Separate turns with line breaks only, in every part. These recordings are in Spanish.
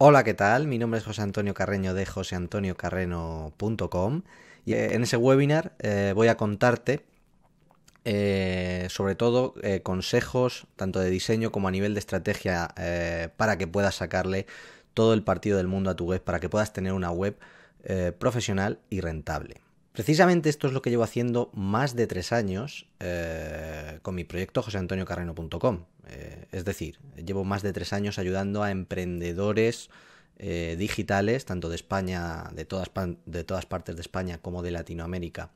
Hola, ¿qué tal? Mi nombre es José Antonio Carreño de joseantoniocarreno.com y eh, en ese webinar eh, voy a contarte eh, sobre todo consejos tanto de diseño como a nivel de estrategia para que puedas sacarle todo el partido del mundo a tu web, para que puedas tener una web profesional y rentable. Precisamente esto es lo que llevo haciendo más de tres años eh, con mi proyecto joseantoniocarreno.com. Eh, es decir, llevo más de tres años ayudando a emprendedores eh, digitales, tanto de España, de todas, de todas partes de España como de Latinoamérica,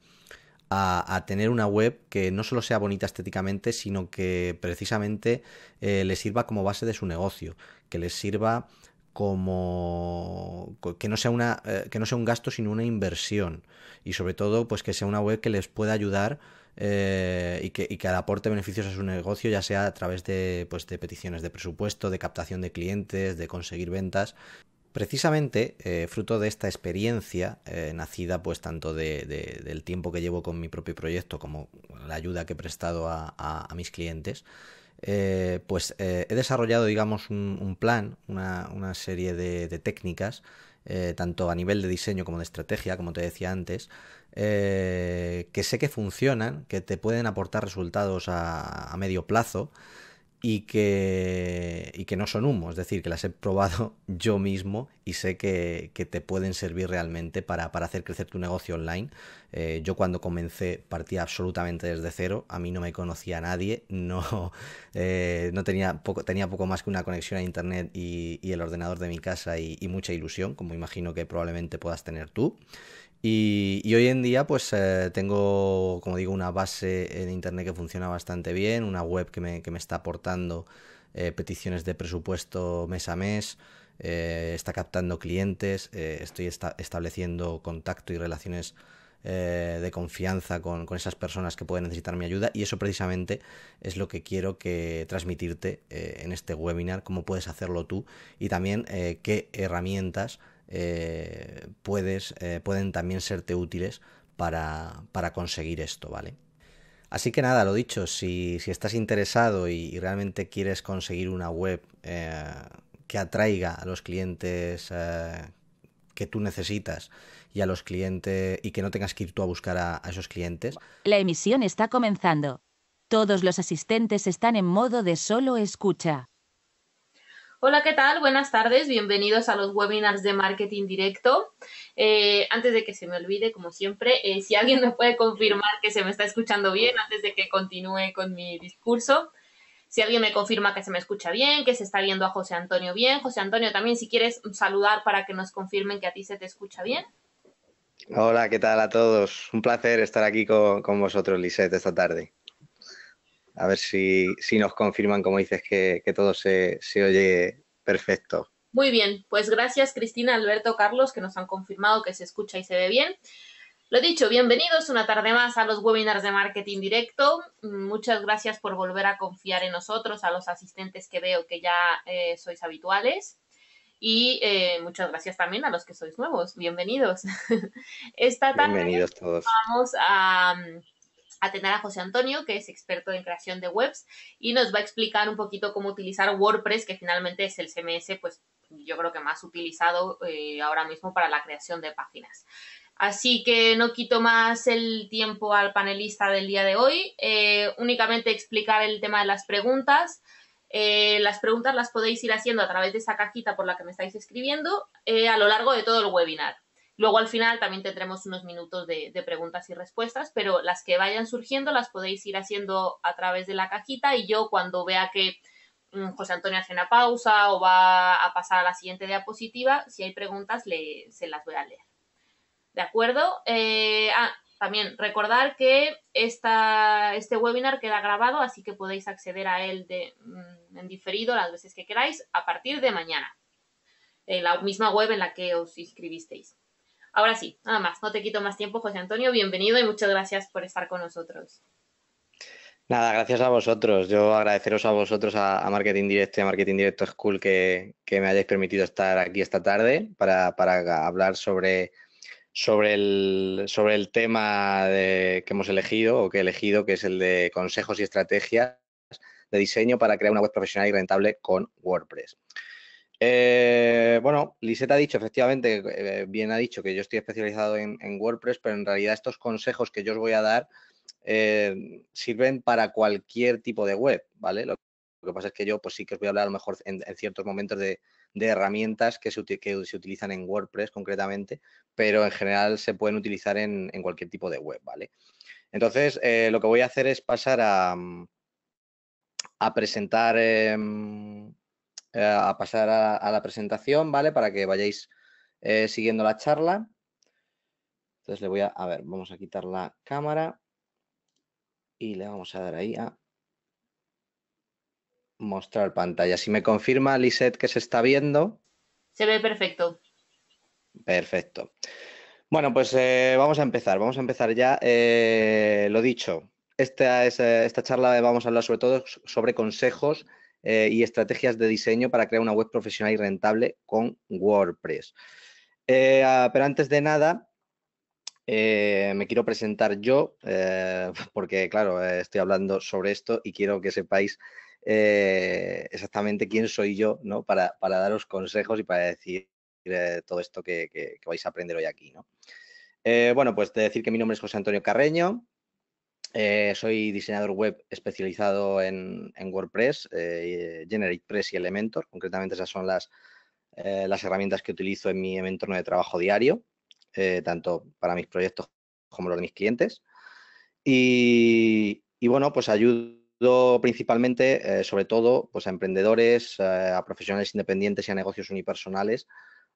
a, a, tener una web que no solo sea bonita estéticamente, sino que precisamente les sirva como base de su negocio, que les sirva como que no sea una eh, que no sea un gasto sino una inversión y sobre todo pues que sea una web que les pueda ayudar eh, y, que, aporte beneficios a su negocio ya sea a través pues, de peticiones de presupuesto de captación de clientes de conseguir ventas Precisamente, eh, fruto de esta experiencia, nacida pues tanto del tiempo que llevo con mi propio proyecto como la ayuda que he prestado a mis clientes, eh, pues eh, he desarrollado, digamos, un, plan, una, serie de, técnicas, eh, tanto a nivel de diseño como de estrategia, como te decía antes, que sé que funcionan, que te pueden aportar resultados a medio plazo y que, que no son humo, es decir, que las he probado yo mismo y sé que, te pueden servir realmente para, hacer crecer tu negocio online. Eh, yo cuando comencé partía absolutamente desde cero, a mí no me conocía nadie, no, eh, no tenía, poco, tenía poco más que una conexión a internet y, el ordenador de mi casa y, y mucha ilusión, como imagino que probablemente puedas tener tú. Y, hoy en día pues eh, tengo, como digo, una base en Internet que funciona bastante bien, una web que me, que me está aportando eh, peticiones de presupuesto mes a mes, eh, está captando clientes, estoy estableciendo contacto y relaciones de confianza con, con, esas personas que pueden necesitar mi ayuda y eso precisamente es lo que quiero que transmitirte en este webinar, cómo puedes hacerlo tú y también qué herramientas eh, puedes, eh, pueden también serte útiles para, para, conseguir esto, ¿vale? Así que nada, lo dicho, si, si estás interesado y, realmente quieres conseguir una web eh, que atraiga a los clientes que tú necesitas y a los clientes y que no tengas que ir tú a buscar a esos clientes. La emisión está comenzando. Todos los asistentes están en modo de solo escucha.
Hola, ¿qué tal? Buenas tardes, bienvenidos a los webinars de marketing directo. Eh, antes de que se me olvide, como siempre, eh, si alguien me puede confirmar que se me está escuchando bien antes de que continúe con mi discurso. Si alguien me confirma que se me escucha bien, que se está viendo a José Antonio bien. José Antonio, también si quieres saludar para que nos confirmen que a ti se te escucha bien.
Hola, ¿qué tal a todos? Un placer estar aquí con, con vosotros, Lisette, esta tarde. A ver si, si nos confirman, como dices, que, todo se, oye perfecto.
Muy bien, pues gracias Cristina, Alberto, Carlos, que nos han confirmado que se escucha y se ve bien. Lo dicho, bienvenidos una tarde más a los webinars de marketing directo. Muchas gracias por volver a confiar en nosotros, a los asistentes que veo que ya eh, sois habituales. Y eh, muchas gracias también a los que sois nuevos. Bienvenidos. Esta tarde vamos a a tener a José Antonio, que es experto en creación de webs, y nos va a explicar un poquito cómo utilizar WordPress, que finalmente es el CMS, pues yo creo que más utilizado eh, ahora mismo para la creación de páginas. Así que no quito más el tiempo al panelista del día de hoy, eh, únicamente explicar el tema de las preguntas. Eh, las preguntas las podéis ir haciendo a través de esa cajita por la que me estáis escribiendo a lo largo de todo el webinar. Luego al final también tendremos unos minutos de, preguntas y respuestas, pero las que vayan surgiendo las podéis ir haciendo a través de la cajita y yo cuando vea que mm, José Antonio hace una pausa o va a pasar a la siguiente diapositiva, si hay preguntas se las voy a leer. ¿De acuerdo? Eh, ah, también recordar que este webinar queda grabado, así que podéis acceder a él mm, en diferido las veces que queráis a partir de mañana, en la misma web en la que os inscribisteis. Ahora sí, nada más, no te quito más tiempo, José Antonio, bienvenido y muchas gracias por estar con nosotros.
Nada, gracias a vosotros. Yo agradeceros a vosotros, a, Marketing Directo y a Marketing Directo School que, me hayáis permitido estar aquí esta tarde para, hablar sobre, el, tema que hemos elegido o que he elegido, que es el de consejos y estrategias de diseño para crear una web profesional y rentable con WordPress. Eh, bueno, Lisette ha dicho, efectivamente, eh, bien ha dicho que yo estoy especializado en, WordPress, pero en realidad estos consejos que yo os voy a dar eh, sirven para cualquier tipo de web, ¿vale? Lo, que pasa es que yo, pues sí que os voy a hablar a lo mejor en, ciertos momentos de, herramientas que se, utilizan en WordPress concretamente, pero en general se pueden utilizar en, cualquier tipo de web, ¿vale? Entonces, lo que voy a hacer es pasar a, a presentar em, eh, a pasar a, la presentación, ¿vale? Para que vayáis eh, siguiendo la charla. Entonces le voy a, a ver, vamos a quitar la cámara y le vamos a dar ahí a mostrar pantalla. Si me confirma Lisette que se está viendo.
Se ve perfecto.
Perfecto. Bueno, pues eh, vamos a empezar, vamos a empezar ya. lo dicho, esta, es, esta charla vamos a hablar sobre todo sobre consejos eh, y estrategias de diseño para crear una web profesional y rentable con WordPress. Eh, ah, pero antes de nada, eh, me quiero presentar yo, porque claro, estoy hablando sobre esto y quiero que sepáis exactamente quién soy yo, ¿no? Para, para, daros consejos y para decir todo esto que, vais a aprender hoy aquí, ¿no? bueno, pues decir que mi nombre es José Antonio Carreño, eh, soy diseñador web especializado en, WordPress, eh, GeneratePress y Elementor. Concretamente esas son las, eh, herramientas que utilizo en mi entorno de trabajo diario, tanto para mis proyectos como los de mis clientes. Y, bueno, pues ayudo principalmente, sobre todo, pues a emprendedores, a profesionales independientes y a negocios unipersonales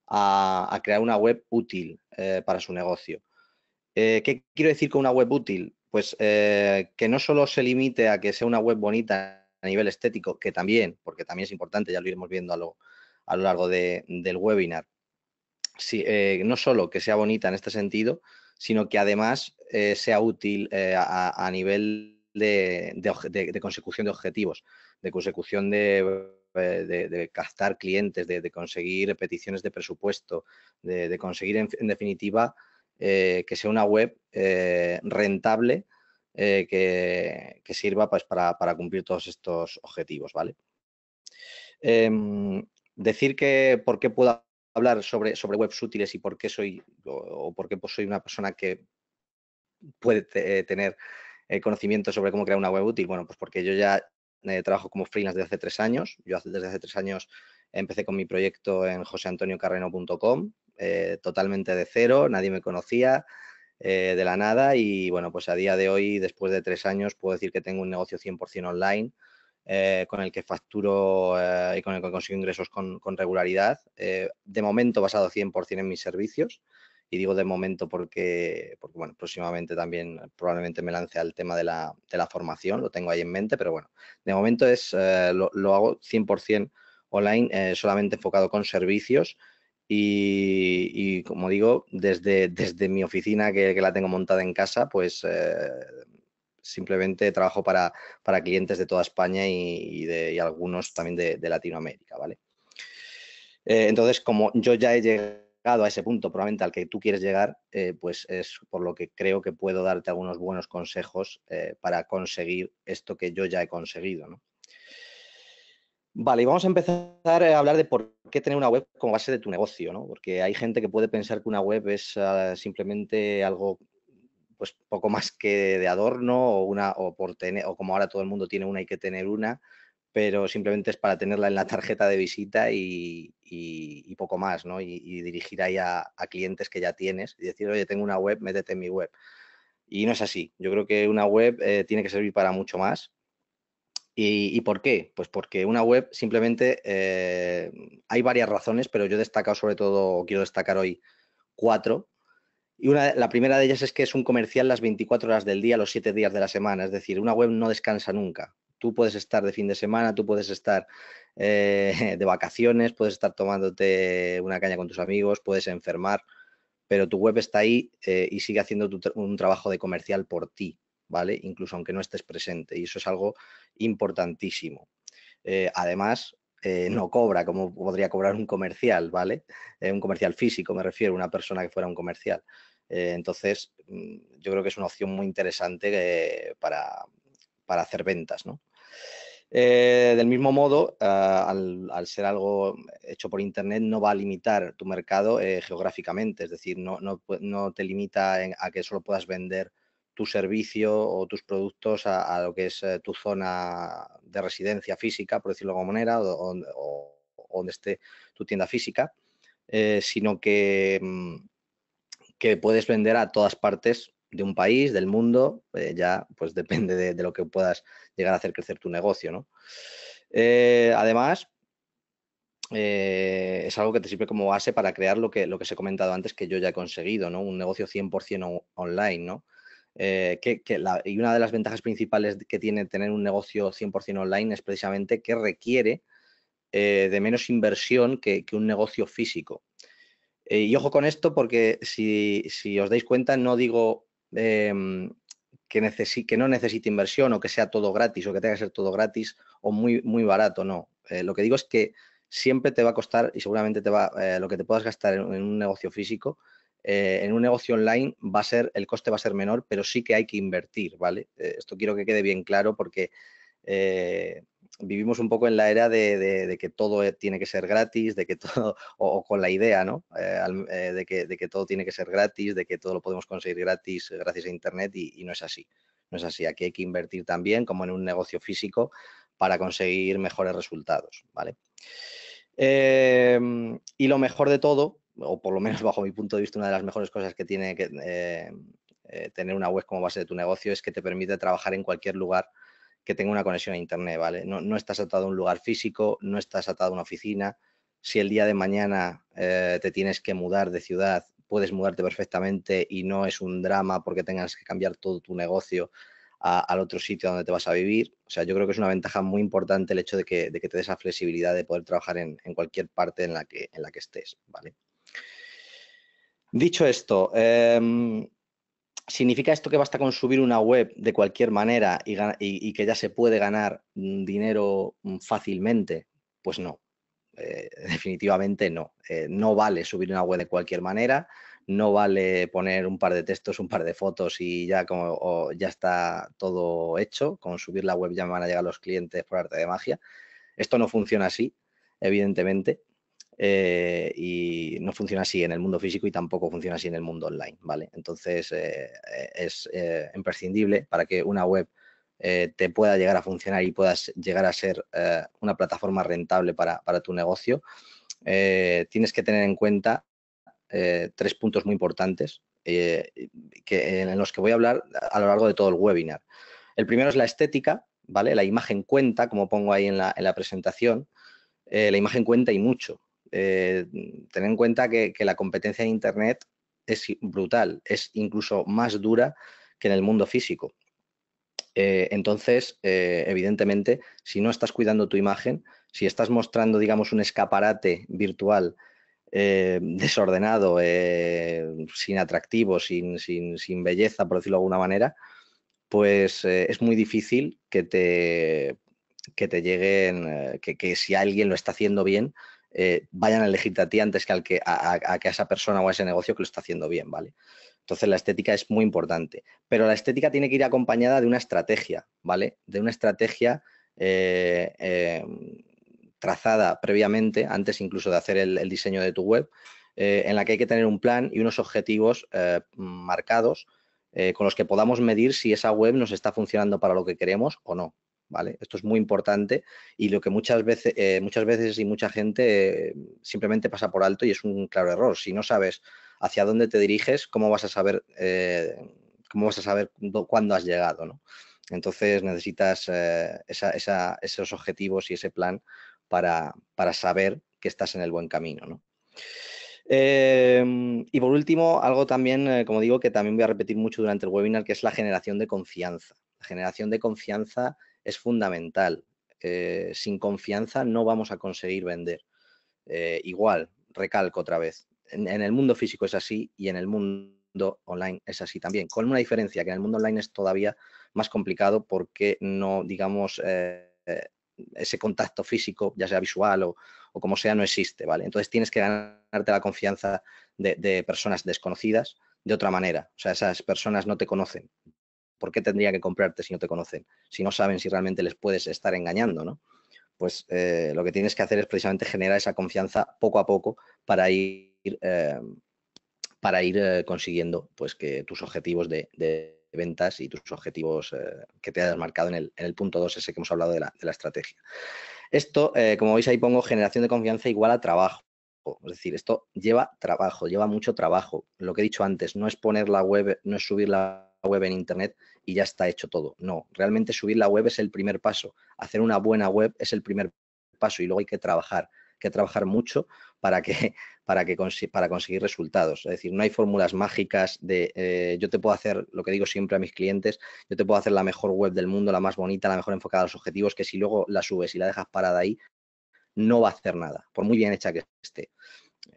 a crear una web útil para su negocio. ¿Qué quiero decir con una web útil? pues eh, que no solo se limite a que sea una web bonita a nivel estético, que también, porque también es importante, ya lo iremos viendo a lo, largo del webinar, eh, no solo que sea bonita en este sentido, sino que además eh, sea útil a, nivel de, consecución de objetivos, de consecución de, de captar clientes, de, conseguir peticiones de presupuesto, de, conseguir en definitiva eh, que sea una web eh, rentable eh, que, sirva pues, para, cumplir todos estos objetivos, ¿vale? Em, decir que por qué puedo hablar sobre, sobre webs útiles y por qué soy o, por qué soy una persona que puede tener conocimiento sobre cómo crear una web útil, bueno, pues porque yo ya trabajo como freelance desde hace tres años. Yo desde hace tres años empecé con mi proyecto en joseantoniocarreno.com, eh, totalmente de cero, nadie me conocía eh, de la nada y bueno, pues a día de hoy, después de tres años, puedo decir que tengo un negocio 100% online. Eh, con el que facturo y con el que consigo ingresos con, regularidad, de momento basado 100% en mis servicios, y digo de momento porque, bueno, próximamente también probablemente me lance al tema de la, formación, lo tengo ahí en mente, pero bueno, de momento es lo, hago 100% online, solamente enfocado con servicios y, como digo, desde, desde mi oficina que, la tengo montada en casa, pues eh, simplemente trabajo para, clientes de toda España y, de, algunos también de, Latinoamérica, ¿vale? Eh, entonces, como yo ya he llegado a ese punto, probablemente al que tú quieres llegar, eh, pues es por lo que creo que puedo darte algunos buenos consejos para conseguir esto que yo ya he conseguido, ¿no? Vale, y vamos a empezar eh, a hablar de por qué tener una web como base de tu negocio, ¿no? Porque hay gente que puede pensar que una web es ah, simplemente algo pues poco más que de adorno o una o por tener o como ahora todo el mundo tiene una hay que tener una, pero simplemente es para tenerla en la tarjeta de visita y, poco más, ¿no? Y, dirigir ahí a, clientes que ya tienes y decir, oye, tengo una web, métete en mi web. Y no es así. Yo creo que una web eh, tiene que servir para mucho más ¿Y, por qué? Pues porque una web simplemente eh, hay varias razones, pero yo he destacado sobre todo, quiero destacar hoy cuatro. Y una, la primera de ellas es que es un comercial las 24 horas del día, los 7 días de la semana. Es decir, una web no descansa nunca. Tú puedes estar de fin de semana, tú puedes estar eh, de vacaciones, puedes estar tomándote una caña con tus amigos, puedes enfermar, pero tu web está ahí eh, y sigue haciendo un trabajo de comercial por ti. ¿vale? Incluso aunque no estés presente. Y eso es algo importantísimo. Eh, además, eh, mm. no cobra como podría cobrar un comercial, ¿vale? Eh, un comercial físico, me refiero, una persona que fuera un comercial. entonces, mm, yo creo que es una opción muy interesante para, hacer ventas, ¿no? del mismo modo, ah, al, ser algo hecho por Internet, no va a limitar tu mercado geográficamente, es decir, no, te limita a que solo puedas vender tu servicio o tus productos a, lo que es eh, tu zona de residencia física, por decirlo de alguna manera, o, donde esté tu tienda física, eh, sino que, mm, que puedes vender a todas partes de un país, del mundo, eh, ya pues depende de, lo que puedas llegar a hacer crecer tu negocio, ¿no? además, es algo que te sirve como base para crear lo que, lo que os he comentado antes que yo ya he conseguido, ¿no? Un negocio 100% online, ¿no? Eh, que, y una de las ventajas principales que tiene tener un negocio 100% online es precisamente que requiere eh, de menos inversión que, un negocio físico. Eh, y ojo con esto porque si, os dais cuenta, no digo em, que, que no necesite inversión o que sea todo gratis o que tenga que ser todo gratis o muy, muy barato, no. lo que digo es que siempre te va a costar y seguramente te va, lo que te puedas gastar en un negocio físico eh, en un negocio online va a ser, el coste va a ser menor, pero sí que hay que invertir, ¿vale? Eh, esto quiero que quede bien claro porque eh, vivimos un poco en la era de, que todo tiene que ser gratis, de que todo, o, con la idea, ¿no? De que, todo tiene que ser gratis, de que todo lo podemos conseguir gratis gracias a Internet y, no es así. No es así, aquí hay que invertir también, como en un negocio físico, para conseguir mejores resultados, ¿vale? y lo mejor de todo o por lo menos bajo mi punto de vista, una de las mejores cosas que tiene que eh, eh, tener una web como base de tu negocio es que te permite trabajar en cualquier lugar que tenga una conexión a Internet, ¿vale? No, estás atado a un lugar físico, no estás atado a una oficina. Si el día de mañana eh, te tienes que mudar de ciudad, puedes mudarte perfectamente y no es un drama porque tengas que cambiar todo tu negocio al otro sitio donde te vas a vivir. O sea, yo creo que es una ventaja muy importante el hecho de que, te des esa flexibilidad de poder trabajar en, en, cualquier parte en la que, en la que estés, ¿vale? Dicho esto, em, ¿significa esto que basta con subir una web de cualquier manera y, que ya se puede ganar mm, dinero mm, fácilmente? Pues no, eh, definitivamente no. Eh, no vale subir una web de cualquier manera, no vale poner un par de textos, un par de fotos y ya, como, ya está todo hecho. Con subir la web ya me van a llegar los clientes por arte de magia. Esto no funciona así, evidentemente. Eh, y no funciona así en el mundo físico y tampoco funciona así en el mundo online, ¿vale? Entonces eh, es eh, imprescindible para que una web te pueda llegar a funcionar y puedas llegar a ser una plataforma rentable para, tu negocio, tienes que tener en cuenta tres puntos muy importantes que, en los que voy a hablar a lo largo de todo el webinar. El primero es la estética, ¿vale? La imagen cuenta, como pongo ahí en la, presentación. la imagen cuenta y mucho eh, tener en cuenta que, la competencia en Internet es brutal, es incluso más dura que en el mundo físico. Eh, entonces, eh, evidentemente, si no estás cuidando tu imagen, si estás mostrando, digamos, un escaparate virtual eh, desordenado, sin atractivo, sin, belleza, por decirlo de alguna manera, pues es muy difícil que te, lleguen, que si alguien lo está haciendo bien, eh, vayan a elegir a ti antes que, que a, que a esa persona o a ese negocio que lo está haciendo bien, ¿vale? Entonces la estética es muy importante, pero la estética tiene que ir acompañada de una estrategia, ¿vale? De una estrategia eh, eh, trazada previamente, antes incluso de hacer el diseño de tu web, en la que hay que tener un plan y unos objetivos marcados con los que podamos medir si esa web nos está funcionando para lo que queremos o no, ¿vale? Esto es muy importante y lo que muchas veces, eh, muchas veces y mucha gente eh, simplemente pasa por alto y es un claro error. Si no sabes hacia dónde te diriges, ¿cómo vas a saber, eh, cómo vas a saber cuándo has llegado? Entonces necesitas esos objetivos y ese plan para, saber que estás en el buen camino. Em, y por último, algo también, como digo, que también voy a repetir mucho durante el webinar, que es la generación de confianza. La generación de confianza es fundamental. Eh, sin confianza no vamos a conseguir vender. Eh, igual, recalco otra vez, en, el mundo físico es así y en el mundo online es así también, con una diferencia que en el mundo online es todavía más complicado porque no, digamos, eh, ese contacto físico, ya sea visual o, como sea, no existe, ¿vale? Entonces tienes que ganarte la confianza de, de personas desconocidas de otra manera. O sea, esas personas no te conocen, ¿por qué tendría que comprarte si no te conocen? Si no saben si realmente les puedes estar engañando, ¿no? Pues eh, lo que tienes que hacer es precisamente generar esa confianza poco a poco para ir, eh, para ir eh, consiguiendo pues, que tus objetivos de, ventas y tus objetivos que te hayas marcado en el, punto 2, ese que hemos hablado de la, de la estrategia. Esto, como veis ahí pongo generación de confianza igual a trabajo. Es decir, esto lleva trabajo, lleva mucho trabajo. Lo que he dicho antes, no es poner la web, no es subir la web en Internet y ya está hecho todo. No, realmente subir la web es el primer paso. Hacer una buena web es el primer paso y luego hay que trabajar. que trabajar mucho para, que, para, que para conseguir resultados. Es decir, no hay fórmulas mágicas de eh, yo te puedo hacer, lo que digo siempre a mis clientes, yo te puedo hacer la mejor web del mundo, la más bonita, la mejor enfocada a los objetivos, que si luego la subes y la dejas parada ahí, no va a hacer nada, por muy bien hecha que esté.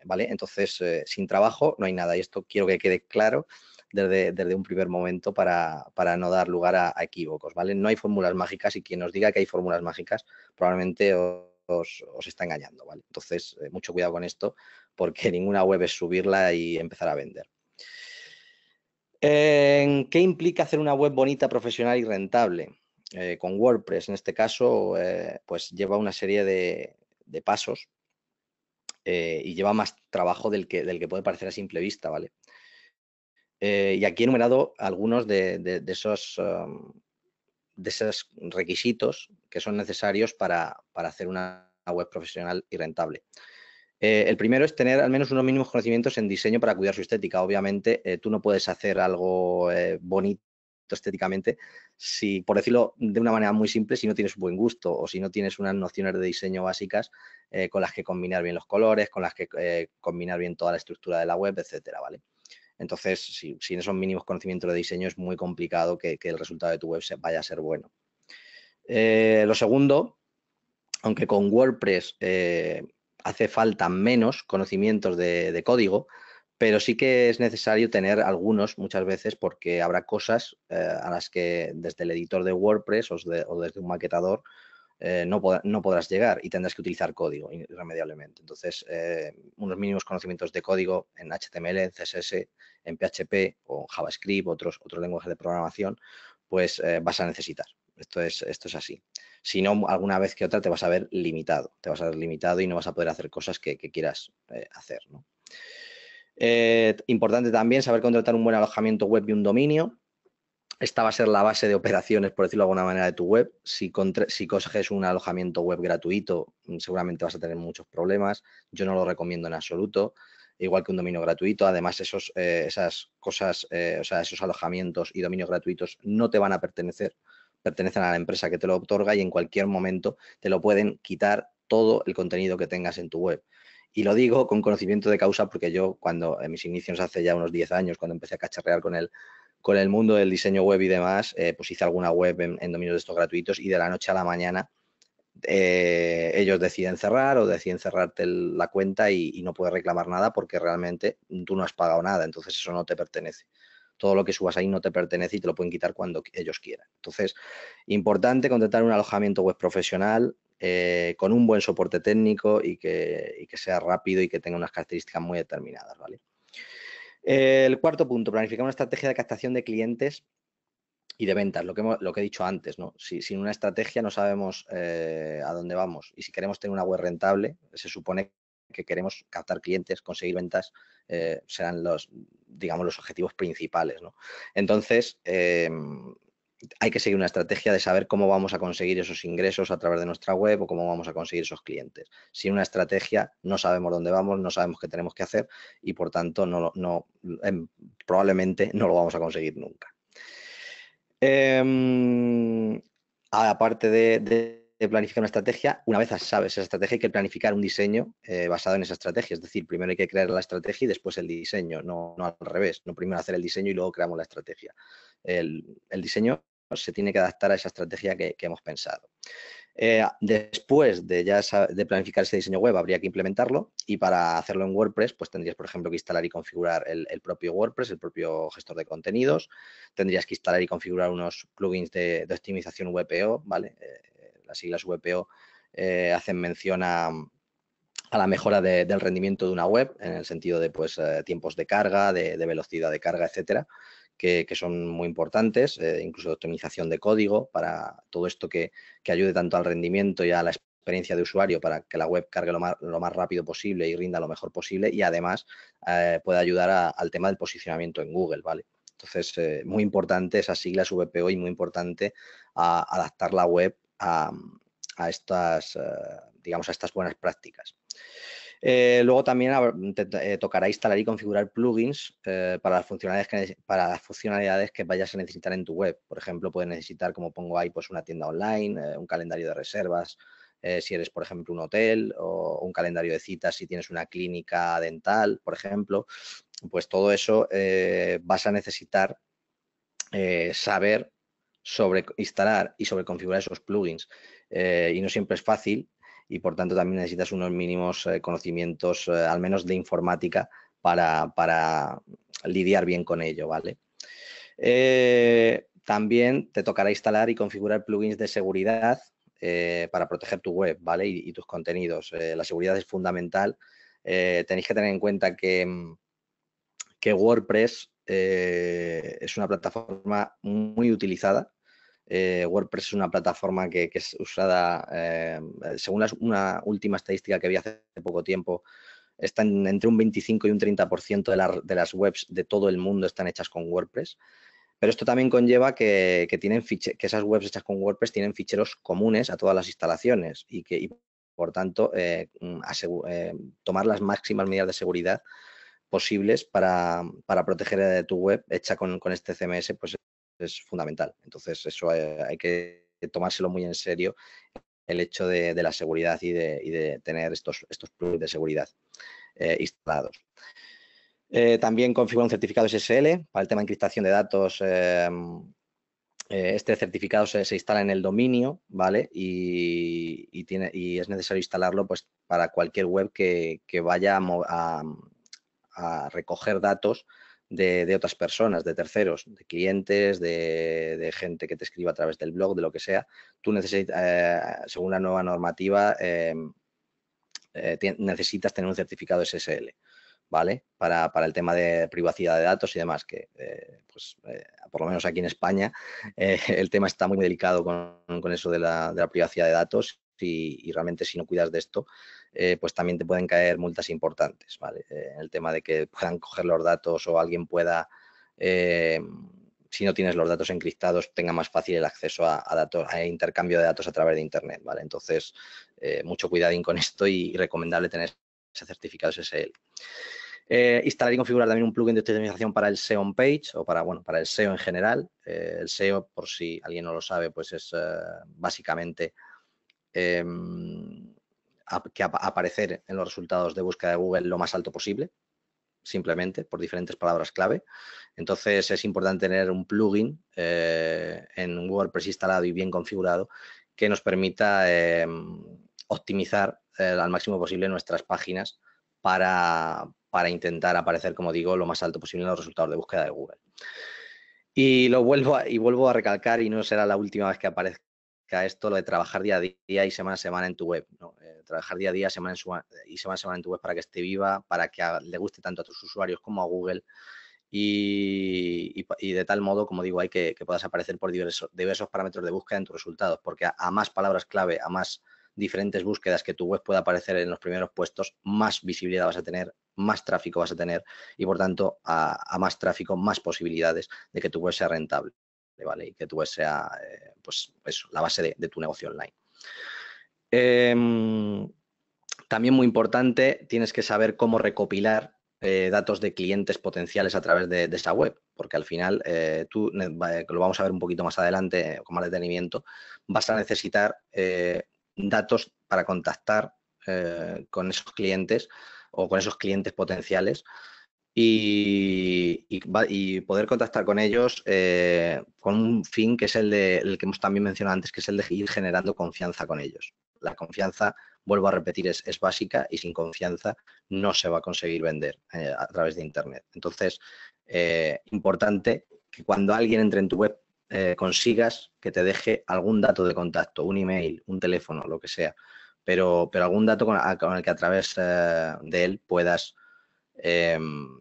¿Vale? Entonces, eh, sin trabajo no hay nada. Y esto quiero que quede claro desde, un primer momento para, no dar lugar a, equívocos, ¿vale? No hay fórmulas mágicas y quien nos diga que hay fórmulas mágicas probablemente os, está engañando, ¿vale? Entonces, eh, mucho cuidado con esto porque ninguna web es subirla y empezar a vender. ¿Qué implica hacer una web bonita, profesional y rentable? Eh, con WordPress, en este caso, eh, pues lleva una serie de, de pasos y lleva más trabajo del que, del que puede parecer a simple vista, ¿vale? Eh, y aquí he enumerado algunos de, esos, um, de esos requisitos que son necesarios para, hacer una web profesional y rentable. Eh, el primero es tener al menos unos mínimos conocimientos en diseño para cuidar su estética. Obviamente, eh, tú no puedes hacer algo bonito estéticamente si, por decirlo de una manera muy simple, si no tienes buen gusto o si no tienes unas nociones de diseño básicas con las que combinar bien los colores, con las que combinar bien toda la estructura de la web, etcétera, ¿vale? Entonces, sin esos mínimos conocimientos de diseño es muy complicado que, el resultado de tu web vaya a ser bueno. Eh, lo segundo, aunque con WordPress eh, hace falta menos conocimientos de, código, pero sí que es necesario tener algunos muchas veces porque habrá cosas eh, a las que desde el editor de WordPress o desde un maquetador eh, no, podrás llegar y tendrás que utilizar código irremediablemente. Entonces, eh, unos mínimos conocimientos de código en HTML, en CSS, en PHP o JavaScript, otros, otros lenguajes de programación, pues eh, vas a necesitar. Esto es, esto es así. Si no, alguna vez que otra te vas a ver limitado, te vas a ver limitado y no vas a poder hacer cosas que, quieras hacer. importante también saber contratar un buen alojamiento web y un dominio esta va a ser la base de operaciones, por decirlo de alguna manera, de tu web. Si, si coges un alojamiento web gratuito, mm, seguramente vas a tener muchos problemas. Yo no lo recomiendo en absoluto, igual que un dominio gratuito. Además, esos, eh, esas cosas, eh, o sea, esos alojamientos y dominios gratuitos no te van a pertenecer, pertenecen a la empresa que te lo otorga y en cualquier momento te lo pueden quitar todo el contenido que tengas en tu web. Y lo digo con conocimiento de causa porque yo cuando en mis inicios hace ya unos 10 años, cuando empecé a cacharrear con él, con el mundo del diseño web y demás, eh, pues hice alguna web en, dominios de estos gratuitos y de la noche a la mañana eh, ellos deciden cerrar o deciden cerrarte la cuenta y, no puedes reclamar nada porque realmente tú no has pagado nada, entonces eso no te pertenece. Todo lo que subas ahí no te pertenece y te lo pueden quitar cuando ellos quieran. Entonces, importante contratar un alojamiento web profesional eh, con un buen soporte técnico y que, y que sea rápido y que tenga unas características muy determinadas, ¿vale? el cuarto punto, planificar una estrategia de captación de clientes y de ventas, lo que, lo que he dicho antes, ¿no? sin una estrategia no sabemos eh, a dónde vamos. Y si queremos tener una web rentable, se supone que queremos captar clientes, conseguir ventas, eh, serán los, digamos, los objetivos principales, ¿no? Entonces, em, hay que seguir una estrategia de saber cómo vamos a conseguir esos ingresos a través de nuestra web o cómo vamos a conseguir esos clientes. Sin una estrategia no sabemos dónde vamos, no sabemos qué tenemos que hacer y por tanto no, em, probablemente no lo vamos a conseguir nunca. Em, aparte de, planificar una estrategia, una vez sabes esa estrategia, hay que planificar un diseño eh, basado en esa estrategia. Es decir, primero hay que crear la estrategia y después el diseño, no, al revés. No primero hacer el diseño y luego creamos la estrategia. el diseño se tiene que adaptar a esa estrategia que, hemos pensado. Eh, después de planificar ese diseño web, habría que implementarlo y para hacerlo en WordPress, pues tendrías, por ejemplo, que instalar y configurar el, propio WordPress, el propio gestor de contenidos. Tendrías que instalar y configurar unos plugins de, optimización VPO, ¿vale? Eh, las siglas VPO eh, hacen mención a, la mejora del rendimiento de una web en el sentido de pues, tiempos de carga, de, de velocidad de carga, etcétera que, son muy importantes, eh, incluso de optimización de código para todo esto que, ayude tanto al rendimiento y a la experiencia de usuario para que la web cargue lo más, rápido posible y rinda lo mejor posible y además eh, puede ayudar al tema del posicionamiento en Google, ¿vale? Entonces, eh, muy importante esa siglas VPO y muy importante adaptar la web a, estas, digamos, a estas buenas prácticas. Eh, luego también te, eh, tocará instalar y configurar plugins eh, para, las funcionalidades que, vayas a necesitar en tu web. Por ejemplo, puedes necesitar, como pongo ahí, pues una tienda online, un calendario de reservas, si eres, por ejemplo, un hotel o un calendario de citas, si tienes una clínica dental, por ejemplo. Pues todo eso vas a necesitar saber sobre instalar y sobre configurar esos plugins. y no siempre es fácil y por tanto también necesitas unos mínimos eh, conocimientos, eh, al menos de informática, para, lidiar bien con ello, ¿vale? Eh, también te tocará instalar y configurar plugins de seguridad para proteger tu web, ¿vale? Y, y tus contenidos. la seguridad es fundamental. tenéis que tener en cuenta que, mm, que WordPress es una plataforma muy utilizada eh, WordPress es una plataforma que, es usada, eh, según una última estadística que vi hace poco tiempo, están entre un 25 y un 30% de, de, las webs de todo el mundo están hechas con WordPress. Pero esto también conlleva que, tienen que esas webs hechas con WordPress tienen ficheros comunes a todas las instalaciones y que, por tanto, eh, tomar las máximas medidas de seguridad posibles para, proteger tu web hecha con, este CMS, pues es fundamental. Entonces, eso eh, hay, que tomárselo muy en serio el hecho de, la seguridad y de, tener estos, estos plugins de seguridad eh, instalados. Eh, también configura un certificado SSL para el tema de encriptación de datos. este certificado se, instala en el dominio, ¿vale? Y, tiene, y es necesario instalarlo pues, para cualquier web que, que vaya a recoger datos de, otras personas, de terceros, de clientes, de, gente que te escriba a través del blog, de lo que sea, tú necesitas, eh, según la nueva normativa, eh, eh, necesitas tener un certificado SSL. ¿Vale? Para, para, el tema de privacidad de datos y demás, que pues, por lo menos aquí en España el tema está muy delicado con, con eso de la, de la, privacidad de datos y, y realmente si no cuidas de esto, eh, pues también te pueden caer multas importantes, ¿vale? Eh, en el tema de que puedan coger los datos o alguien pueda, eh, si no tienes los datos encriptados, tenga más fácil el acceso a, datos, a intercambio de datos a través de Internet, ¿vale? Entonces, mucho cuidadín con esto y, recomendable tener ese certificado SSL. instalar y configurar también un plugin de optimización para el SEO page o para, bueno, para el SEO en general. el SEO, por si alguien no lo sabe, pues es básicamente em, que aparecer en los resultados de búsqueda de Google lo más alto posible, simplemente por diferentes palabras clave. Entonces es importante tener un plugin eh, en WordPress instalado y bien configurado que nos permita em, optimizar eh, al máximo posible nuestras páginas para, intentar aparecer, como digo, lo más alto posible en los resultados de búsqueda de Google. Y lo vuelvo y vuelvo a recalcar, y no será la última vez que aparezca que esto lo de trabajar día a día y semana a semana en tu web. Eh, trabajar día a día semana y semana a semana en tu web para que esté viva, para que le guste tanto a tus usuarios como a Google. Y, de tal modo, como digo, hay que, que puedas aparecer por diversos, diversos, parámetros de búsqueda en tus resultados, porque a, más palabras clave, a más diferentes búsquedas que tu web pueda aparecer en los primeros puestos, más visibilidad vas a tener, más tráfico vas a tener y por tanto a, más tráfico, más posibilidades de que tu web sea rentable. Y que tú sea, eh, pues, la base de, tu negocio online. Em, también muy importante, tienes que saber cómo recopilar eh, datos de clientes potenciales a través de, esa web, porque al final eh, tú, lo vamos a ver un poquito más adelante con más detenimiento, vas a necesitar datos para contactar con esos clientes o con esos clientes potenciales y, poder contactar con ellos eh, con un fin que es el, de, el que hemos también mencionado antes, que es el de ir generando confianza con ellos. La confianza, vuelvo a repetir, es, básica y sin confianza no se va a conseguir vender eh, a través de Internet. Entonces, eh, importante que cuando alguien entre en tu web consigas que te deje algún dato de contacto, un email, un teléfono, lo que sea, pero, pero algún dato con, el que a través de él puedas... Em,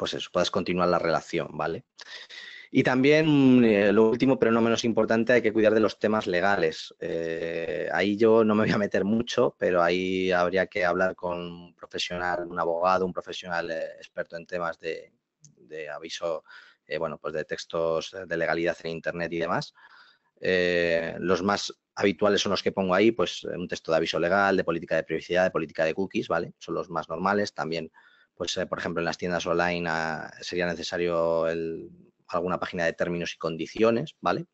pues eso, puedes continuar la relación, ¿vale? Y también, eh, lo último, pero no menos importante, hay que cuidar de los temas legales. Eh, ahí yo no me voy a meter mucho, pero ahí habría que hablar con un profesional, un abogado, un profesional eh, experto en temas de, de aviso, bueno, pues de textos de legalidad en Internet y demás. los más habituales son los que pongo ahí, pues un texto de aviso legal, de política de privacidad, de política de cookies, ¿vale? Son los más normales. También pues eh, por ejemplo en las tiendas online ah, sería necesario alguna página de términos y condiciones, ¿vale?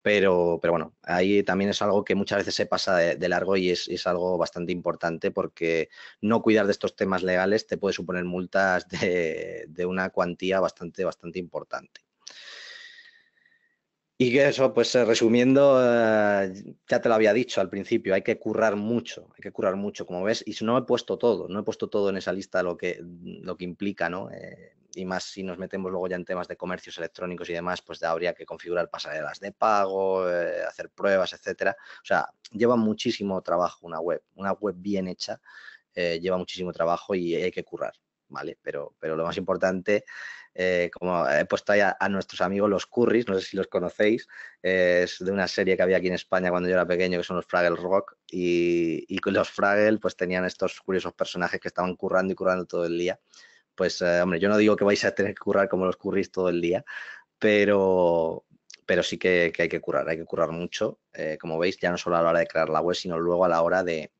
Pero, pero bueno, ahí también es algo que muchas veces se pasa de, largo y es, algo bastante importante porque no cuidar de estos temas legales te puede suponer multas de, una cuantía bastante, bastante importante. Y eso, pues eh, resumiendo, eh, ya te lo había dicho al principio, hay que currar mucho, hay que currar mucho, como ves, y no he puesto todo, no he puesto todo en esa lista lo que, lo que implica, ¿no? Eh, y más si nos metemos luego ya en temas de comercios electrónicos y demás, pues habría que configurar pasarelas de pago, hacer pruebas, etcétera. O sea, lleva muchísimo trabajo una web, una web bien hecha, lleva muchísimo trabajo y hay que currar. ¿vale? Pero, pero lo más importante, eh, como he puesto ahí a, nuestros amigos los Currys, no sé si los conocéis, eh, es de una serie que había aquí en España cuando yo era pequeño, que son los Fraggle Rock, y, y los Fraggle pues tenían estos curiosos personajes que estaban currando y currando todo el día. Pues, eh, hombre, yo no digo que vais a tener que currar como los curris todo el día, pero, pero sí que, hay que curar, hay que currar mucho, como veis, ya no solo a la hora de crear la web, sino luego a la hora de,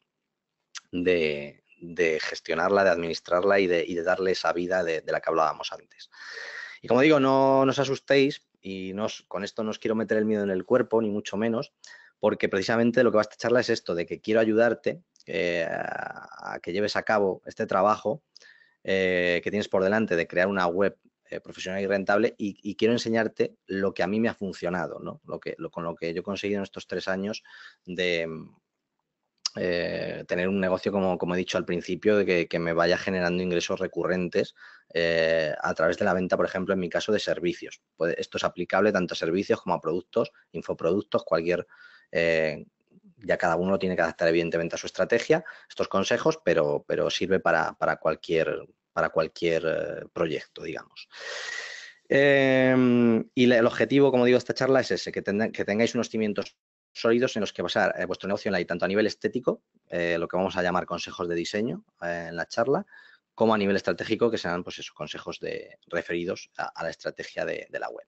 de gestionarla, de administrarla y de, darle esa vida de, la que hablábamos antes. Y como digo, no, os asustéis y no con esto no os quiero meter el miedo en el cuerpo, ni mucho menos, porque precisamente lo que va esta charla es esto, de que quiero ayudarte eh, a que lleves a cabo este trabajo eh, que tienes por delante de crear una web eh, profesional y rentable y, quiero enseñarte lo que a mí me ha funcionado, ¿no? lo que, lo, con lo que yo he conseguido en estos tres años de, eh, tener un negocio, como, como, he dicho al principio, de que, me vaya generando ingresos recurrentes eh, a través de la venta, por ejemplo, en mi caso, de servicios. esto es aplicable tanto a servicios como a productos, infoproductos, cualquier... Eh, ya cada uno tiene que adaptar evidentemente a su estrategia, estos consejos, pero, pero sirve para, cualquier, para cualquier proyecto, digamos. Em, y el objetivo, como digo, de esta charla es ese, que, que tengáis unos cimientos sólidos en los que basar eh, vuestro negocio tanto a nivel estético, eh, lo que vamos a llamar consejos de diseño eh, en la charla, como a nivel estratégico, que serán pues esos consejos de, referidos a, la estrategia de, la web.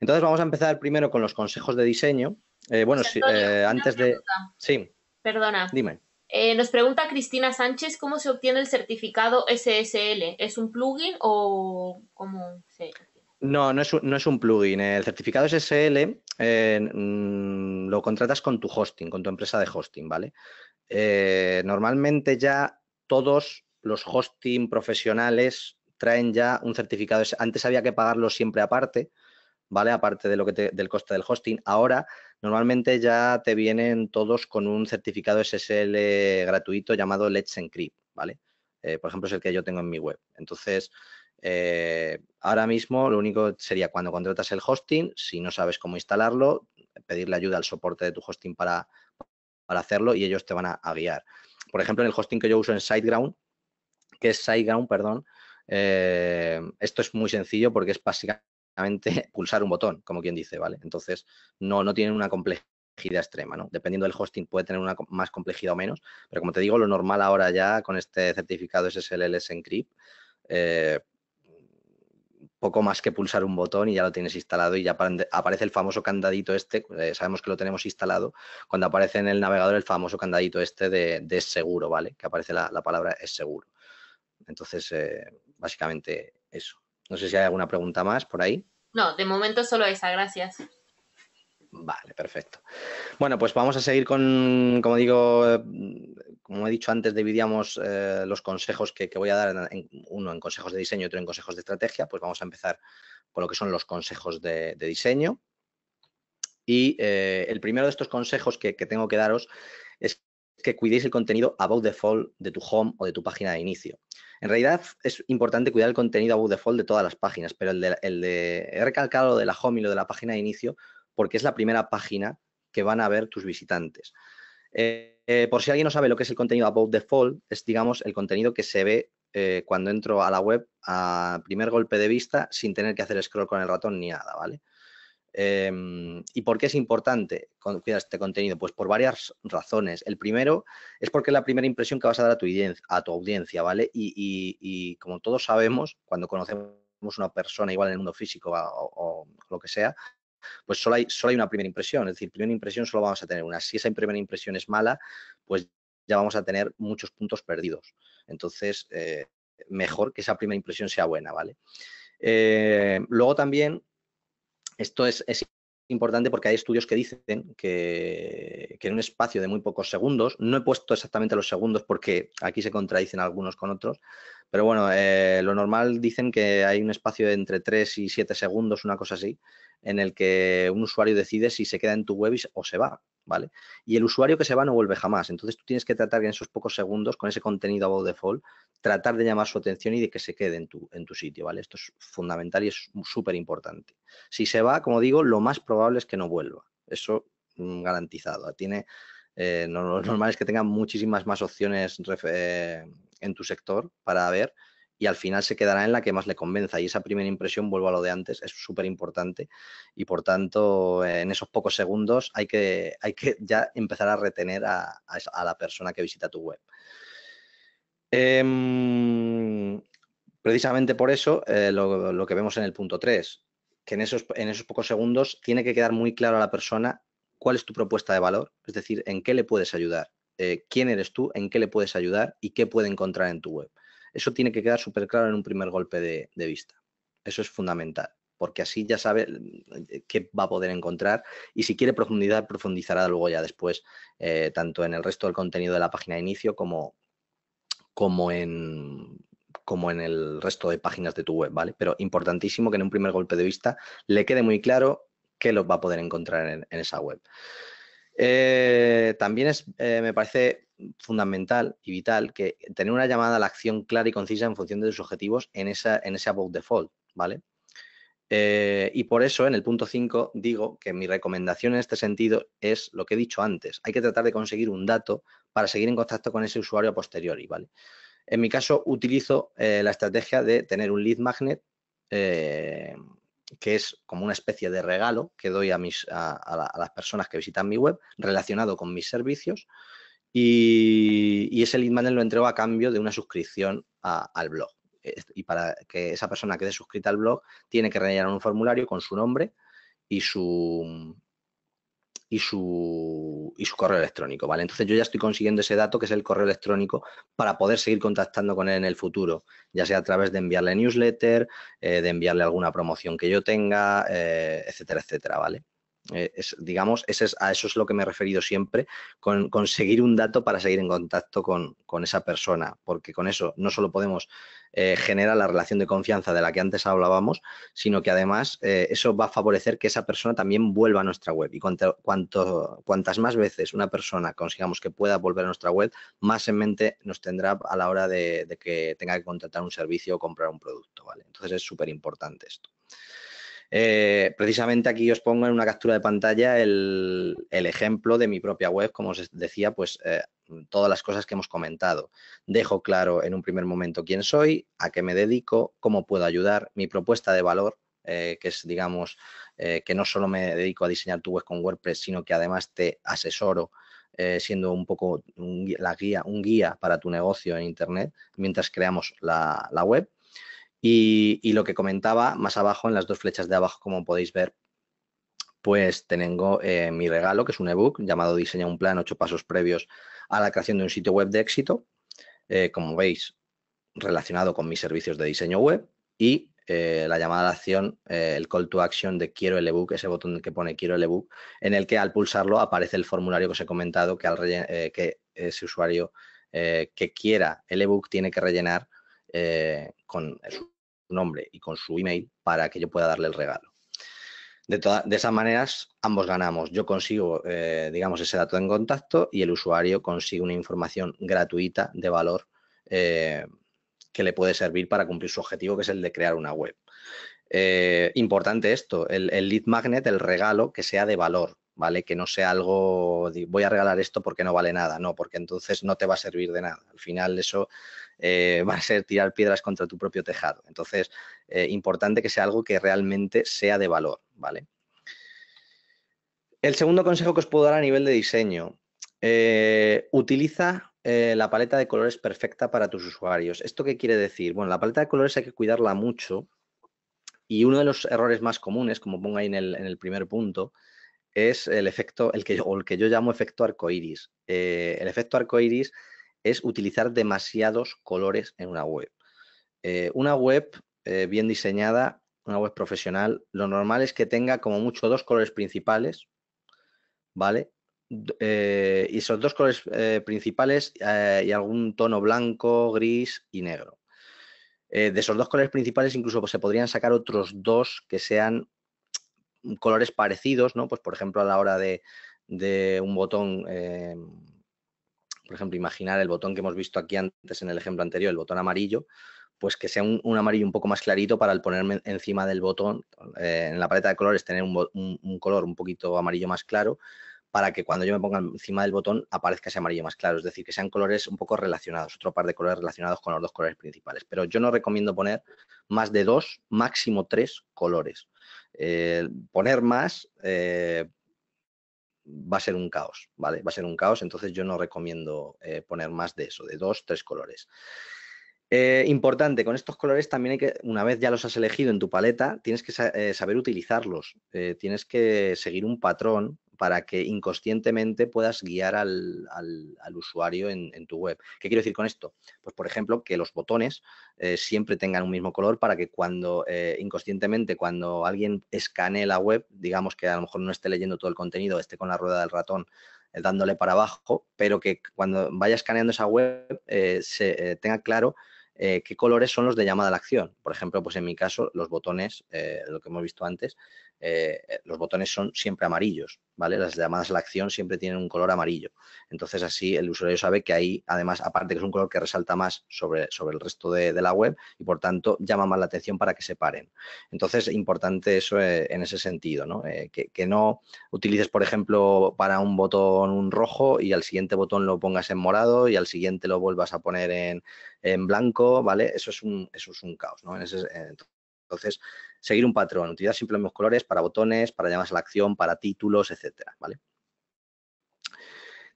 Entonces vamos a empezar primero con los consejos de diseño. Eh, bueno, antes de... Sí.
Perdona. Dime. nos pregunta Cristina Sánchez cómo se obtiene el certificado SSL. ¿Es un plugin o cómo se...?
No, no es, un, plugin. Eh. El certificado SSL eh, mm, lo contratas con tu hosting, con tu empresa de hosting, ¿vale? Eh, normalmente ya todos los hosting profesionales traen ya un certificado. Antes había que pagarlo siempre aparte, ¿vale? Aparte de lo que del coste del hosting. Ahora, normalmente ya te vienen todos con un certificado SSL gratuito llamado Let's Encrypt, ¿vale? por ejemplo, es el que yo tengo en mi web. Entonces, eh, ahora mismo lo único sería cuando contratas el hosting, si no sabes cómo instalarlo, pedirle ayuda al soporte de tu hosting para, para hacerlo y ellos te van a, guiar. Por ejemplo, en el hosting que yo uso en SiteGround, que es SiteGround, perdón, eh, esto es muy sencillo porque es básicamente pulsar un botón, como quien dice, ¿vale? Entonces, no, no tienen una complejidad extrema, ¿no? Dependiendo del hosting puede tener una más complejidad o menos, pero como te digo, lo normal ahora ya con este certificado SSL Encrypt, eh, poco más que pulsar un botón y ya lo tienes instalado y ya aparece el famoso candadito este, eh, sabemos que lo tenemos instalado, cuando aparece en el navegador el famoso candadito este de, seguro, ¿vale? Que aparece la, palabra es seguro. Entonces, eh, básicamente eso. No sé si hay alguna pregunta más por ahí.
No, de momento solo esa, gracias.
Vale, perfecto. Bueno, pues vamos a seguir con, como digo, eh, como he dicho antes, dividíamos eh, los consejos que, voy a dar, en, uno en consejos de diseño y otro en consejos de estrategia, pues vamos a empezar con lo que son los consejos de, diseño. Y eh, el primero de estos consejos que, tengo que daros es que cuidéis el contenido about default de tu home o de tu página de inicio. En realidad es importante cuidar el contenido about default de todas las páginas, pero el de, el de he recalcado lo de la home y lo de la página de inicio porque es la primera página que van a ver tus visitantes. Eh, por si alguien no sabe lo que es el contenido About Default, es, digamos, el contenido que se ve eh, cuando entro a la web a primer golpe de vista sin tener que hacer scroll con el ratón ni nada, ¿vale? Em, ¿Y por qué es importante cuidar este contenido? Pues por varias razones. El primero es porque es la primera impresión que vas a dar a tu audiencia, ¿vale? Y, como todos sabemos, cuando conocemos una persona igual en el mundo físico o lo que sea, pues solo hay, una primera impresión. Es decir, primera impresión solo vamos a tener una. Si esa primera impresión es mala, pues ya vamos a tener muchos puntos perdidos. Entonces, eh, mejor que esa primera impresión sea buena, ¿vale? Eh, luego también, esto es, importante porque hay estudios que dicen que, en un espacio de muy pocos segundos, no he puesto exactamente los segundos porque aquí se contradicen algunos con otros, pero bueno, eh, lo normal dicen que hay un espacio de entre 3 y 7 segundos, una cosa así, en el que un usuario decide si se queda en tu web o se va, ¿vale? Y el usuario que se va no vuelve jamás. Entonces tú tienes que tratar en esos pocos segundos, con ese contenido above default, tratar de llamar su atención y de que se quede en tu, en tu sitio, ¿vale? Esto es fundamental y es súper importante. Si se va, como digo, lo más probable es que no vuelva. Eso mm, garantizado. Tiene eh, lo normal es que tengan muchísimas más opciones eh, en tu sector para ver y al final se quedará en la que más le convenza. Y esa primera impresión, vuelvo a lo de antes, es súper importante y por tanto eh, en esos pocos segundos hay que, hay que ya empezar a retener a, la persona que visita tu web. Em, precisamente por eso lo, que vemos en el punto 3, que en en esos pocos segundos tiene que quedar muy claro a la persona cuál es tu propuesta de valor, es decir, en qué le puedes ayudar, eh, quién eres tú, en qué le puedes ayudar y qué puede encontrar en tu web. Eso tiene que quedar súper claro en un primer golpe de, vista. Eso es fundamental porque así ya sabe eh, qué va a poder encontrar y si quiere profundidad, profundizará luego ya después, eh, tanto en el resto del contenido de la página de inicio como, como, en, como en el resto de páginas de tu web, ¿vale? Pero importantísimo que en un primer golpe de vista le quede muy claro que los va a poder encontrar en, esa web. Eh, también es, eh, me parece fundamental y vital que tener una llamada a la acción clara y concisa en función de sus objetivos en, esa, en ese About Default, ¿vale? Eh, y por eso en el punto 5 digo que mi recomendación en este sentido es lo que he dicho antes. Hay que tratar de conseguir un dato para seguir en contacto con ese usuario a posteriori, ¿vale? En mi caso utilizo la estrategia de tener un lead magnet que es como una especie de regalo que doy a, mis, a, las personas que visitan mi web relacionado con mis servicios. Y, y ese lead magnet lo entrego a cambio de una suscripción al blog. Y para que esa persona quede suscrita al blog, tiene que rellenar un formulario con su nombre y su, y su, y su correo electrónico, ¿vale? Entonces yo ya estoy consiguiendo ese dato que es el correo electrónico para poder seguir contactando con él en el futuro, ya sea a través de enviarle newsletter, eh, de enviarle alguna promoción que yo tenga, eh, etcétera, etcétera, ¿vale? Eh, digamos, es, a eso es lo que me he referido siempre, conseguir un dato para seguir en contacto con, esa persona, porque con eso no solo podemos eh, generar la relación de confianza de la que antes hablábamos, sino que además eh, eso va a favorecer que esa persona también vuelva a nuestra web. Y cuantas más veces una persona consigamos que pueda volver a nuestra web, más en mente nos tendrá a la hora de, que tenga que contratar un servicio o comprar un producto. ¿vale? Entonces es súper importante esto. Eh, precisamente aquí os pongo en una captura de pantalla el, ejemplo de mi propia web, como os decía, pues eh, todas las cosas que hemos comentado. Dejo claro en un primer momento quién soy, a qué me dedico, cómo puedo ayudar, mi propuesta de valor, eh, que es, digamos, que no solo me dedico a diseñar tu web con WordPress, sino que además te asesoro siendo un poco un, la guía, un guía para tu negocio en Internet mientras creamos la web. Y, lo que comentaba más abajo, en las dos flechas de abajo, como podéis ver, pues tengo eh, mi regalo, que es un ebook llamado Diseña un plan, ocho pasos previos a la creación de un sitio web de éxito, eh, como veis, relacionado con mis servicios de diseño web y eh, la llamada a acción, el call to action de quiero el ebook, ese botón que pone quiero el ebook, en el que al pulsarlo aparece el formulario que os he comentado que, al que ese usuario que quiera el ebook tiene que rellenar eh, con su nombre y con su email para que yo pueda darle el regalo. De, esas maneras, ambos ganamos. Yo consigo, eh, digamos, ese dato en contacto y el usuario consigue una información gratuita de valor eh, que le puede servir para cumplir su objetivo, que es el de crear una web. importante esto, el, el, lead magnet, el regalo que sea de valor, ¿vale? Que no sea algo, voy a regalar esto porque no vale nada, no, porque entonces no te va a servir de nada. Al final eso eh, va a ser tirar piedras contra tu propio tejado. Entonces, eh, importante que sea algo que realmente sea de valor, ¿vale? El segundo consejo que os puedo dar a nivel de diseño, eh, utiliza la paleta de colores perfecta para tus usuarios. ¿Esto qué quiere decir? Bueno, la paleta de colores hay que cuidarla mucho y uno de los errores más comunes, como pongo ahí en el, en el primer punto, es el efecto, el que, el que yo llamo efecto arcoiris. iris. Eh, el efecto arcoiris es utilizar demasiados colores en una web. Eh, una web eh, bien diseñada, una web profesional, lo normal es que tenga como mucho dos colores principales, ¿vale? y esos dos colores principales y algún tono blanco, gris y negro. de esos dos colores principales incluso pues, se podrían sacar otros dos que sean colores parecidos, ¿no? Pues por ejemplo a la hora de, un botón, eh, por ejemplo, imaginar el botón que hemos visto aquí antes en el ejemplo anterior, el botón amarillo, pues que sea un, amarillo un poco más clarito para al ponerme encima del botón, eh, en la paleta de colores tener un color un poquito amarillo más claro para que cuando yo me ponga encima del botón aparezca ese amarillo más claro, es decir, que sean colores un poco relacionados, otro par de colores relacionados con los dos colores principales. Pero yo no recomiendo poner más de dos, máximo tres colores. Eh, poner más eh, va a ser un caos, ¿vale? Va a ser un caos, entonces yo no recomiendo eh, poner más de eso, de dos, tres colores. Eh, importante, con estos colores también hay que, una vez ya los has elegido en tu paleta, tienes que eh, saber utilizarlos, eh, tienes que seguir un patrón para que inconscientemente puedas guiar al, al, usuario en, tu web. ¿Qué quiero decir con esto? Pues, por ejemplo, que los botones siempre tengan un mismo color para que cuando inconscientemente, cuando alguien escanee la web, digamos que a lo mejor no esté leyendo todo el contenido, esté con la rueda del ratón dándole para abajo, pero que cuando vaya escaneando esa web se tenga claro eh, qué colores son los de llamada a la acción. Por ejemplo, pues en mi caso, los botones, eh, lo que hemos visto antes, eh, eh, los botones son siempre amarillos, ¿vale? Las llamadas a la acción siempre tienen un color amarillo. Entonces, así el usuario sabe que ahí, además, aparte que es un color que resalta más sobre, sobre el resto de, la web y, por tanto, llama más la atención para que se paren. Entonces, importante eso eh, en ese sentido, ¿no? que, no utilices, por ejemplo, para un botón un rojo y al siguiente botón lo pongas en morado y al siguiente lo vuelvas a poner en, blanco, ¿vale? Eso es un, eso es un caos, ¿no? Entonces, seguir un patrón, utilizar siempre los mismos colores para botones, para llamadas a la acción, para títulos, etcétera, ¿vale?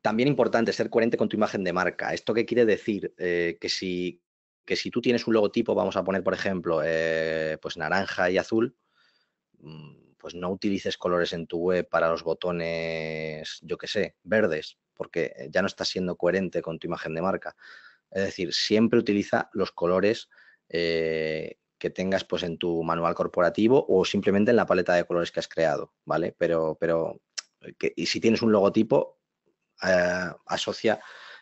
También importante ser coherente con tu imagen de marca. ¿Esto qué quiere decir? Eh, que, si, si tú tienes un logotipo, vamos a poner, por ejemplo, eh, pues naranja y azul, mm, pues no utilices colores en tu web para los botones, yo qué sé, verdes, porque eh, ya no estás siendo coherente con tu imagen de marca. Es decir, siempre utiliza los colores eh, que tengas pues en tu manual corporativo o simplemente en la paleta de colores que has creado, ¿vale? Pero, pero y si tienes un logotipo, eh, asocia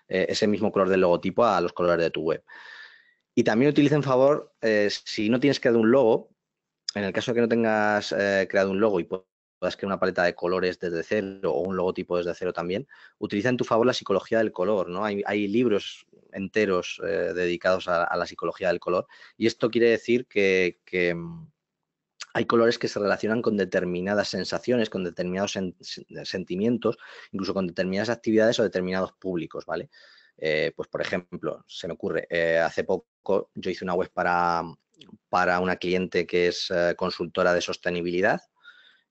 eh, ese mismo color del logotipo a los colores de tu web. Y también utiliza en favor, eh, si no tienes creado un logo, en el caso de que no tengas creado un logo y puedas crear una paleta de colores desde cero o un logotipo desde cero también, utiliza en tu favor la psicología del color, ¿no? Hay, hay libros enteros eh, dedicados a, la psicología del color. Y esto quiere decir que, mm, hay colores que se relacionan con determinadas sensaciones, con determinados eh, sentimientos, incluso con determinadas actividades o determinados públicos, ¿vale? Eh, pues, por ejemplo, se me ocurre, hace poco yo hice una web para, para una cliente que es consultora de sostenibilidad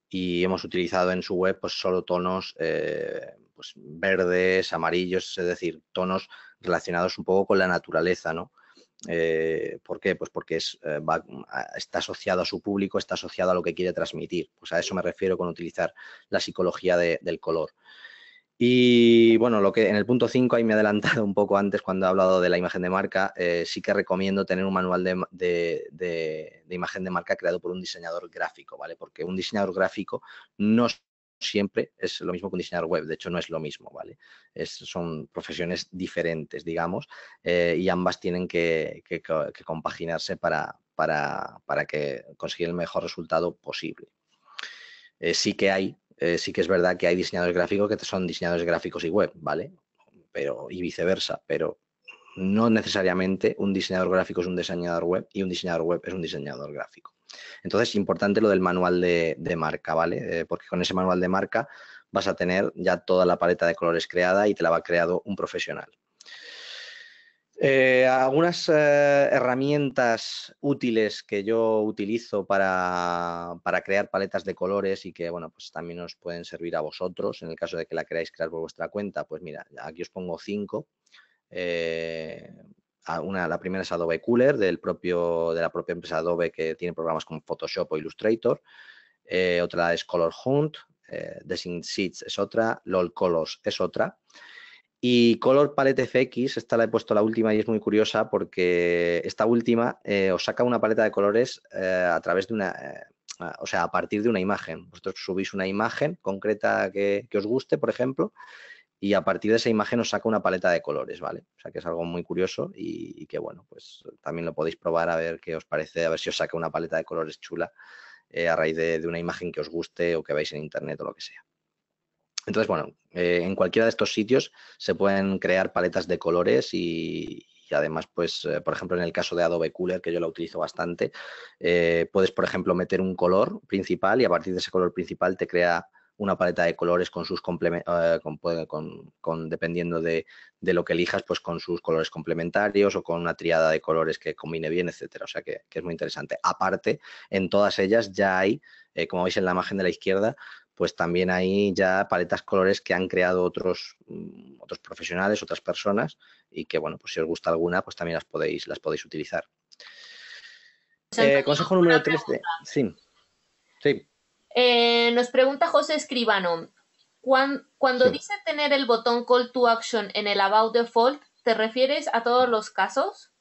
y hemos utilizado en su web pues, solo tonos pues, verdes, amarillos, es decir, tonos relacionados un poco con la naturaleza, ¿no? Eh, ¿Por qué? Pues porque es, eh, está asociado a su público, está asociado a lo que quiere transmitir. Pues a eso me refiero con utilizar la psicología del color. Y bueno, lo que en el punto 5, ahí me he adelantado un poco antes cuando he hablado de la imagen de marca, eh, sí que recomiendo tener un manual de, de, de, imagen de marca creado por un diseñador gráfico, ¿vale? Porque un diseñador gráfico no siempre es lo mismo que un diseñador web, de hecho no es lo mismo, ¿vale? son profesiones diferentes, digamos, eh, y ambas tienen que, compaginarse para, para, que conseguir el mejor resultado posible. Eh, sí que hay, eh, sí que es verdad que hay diseñadores gráficos que son diseñadores gráficos y web, ¿vale? Pero, y viceversa, pero no necesariamente un diseñador gráfico es un diseñador web y un diseñador web es un diseñador gráfico. Entonces, importante lo del manual de, marca, ¿vale? Eh, porque con ese manual de marca vas a tener ya toda la paleta de colores creada y te la va creado un profesional. Eh, algunas eh, herramientas útiles que yo utilizo para, para, crear paletas de colores y que, bueno, pues también os pueden servir a vosotros en el caso de que la queráis crear por vuestra cuenta, pues mira, aquí os pongo cinco. Eh, una, la primera es Adobe Cooler, del propio, de la propia empresa Adobe que tiene programas como Photoshop o Illustrator. Eh, otra es Color Hunt, eh, Design Seeds es otra, LOL Colors es otra. Y Color Palette FX, esta la he puesto la última y es muy curiosa porque esta última eh, os saca una paleta de colores a través de una, o sea, a partir de una imagen. Vosotros subís una imagen concreta que, que os guste, por ejemplo, y a partir de esa imagen os saca una paleta de colores, ¿vale? O sea que es algo muy curioso y, que bueno, pues también lo podéis probar a ver qué os parece, a ver si os saca una paleta de colores chula eh, a raíz de, una imagen que os guste o que veáis en internet o lo que sea. Entonces, bueno, eh, en cualquiera de estos sitios se pueden crear paletas de colores y, además, pues, eh, por ejemplo, en el caso de Adobe Cooler, que yo la utilizo bastante, puedes, por ejemplo, meter un color principal y a partir de ese color principal te crea una paleta de colores con sus complementos, eh, con, dependiendo de, lo que elijas, pues con sus colores complementarios o con una triada de colores que combine bien, etcétera. O sea que, es muy interesante. Aparte, en todas ellas ya hay, eh, como veis en la imagen de la izquierda, pues también hay ya paletas colores que han creado otros, mm, otros profesionales, otras personas, y que bueno, pues si os gusta alguna, pues también las podéis, las podéis utilizar. Eh, consejo número 3 Sí. Sí.
Eh, nos pregunta José Escribano, cuando, dice tener el botón Call to Action en el About Default, ¿te refieres a todos los casos?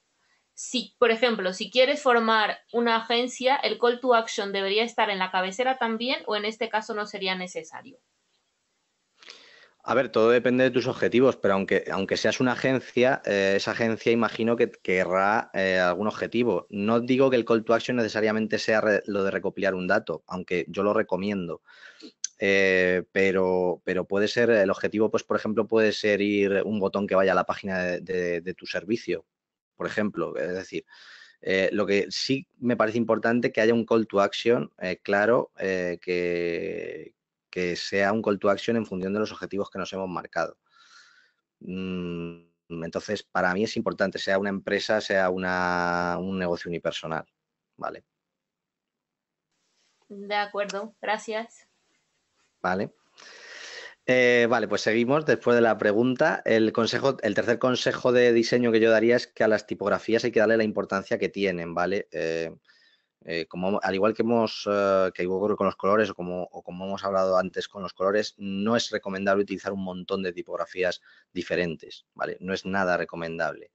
Si, por ejemplo, si quieres formar una agencia, el Call to Action debería estar en la cabecera también o en este caso no sería necesario.
A ver, todo depende de tus objetivos, pero aunque, aunque seas una agencia, eh, esa agencia imagino que querrá eh, algún objetivo. No digo que el call to action necesariamente sea lo de recopilar un dato, aunque yo lo recomiendo. Eh, pero, pero puede ser, el objetivo, pues, por ejemplo, puede ser ir un botón que vaya a la página de, de tu servicio, por ejemplo. Es decir, lo que sí me parece importante que haya un call to action claro que, que sea un call to action en función de los objetivos que nos hemos marcado. Mm, entonces, para mí es importante, sea una empresa, sea un negocio unipersonal. Vale.
De acuerdo, gracias.
Vale. Eh, vale, pues seguimos después de la pregunta. El, consejo, el tercer consejo de diseño que yo daría es que a las tipografías hay que darle la importancia que tienen, ¿vale? Eh, eh, al igual que hemos eh, con los colores o como, hemos hablado antes con los colores, no es recomendable utilizar un montón de tipografías diferentes, No es nada recomendable.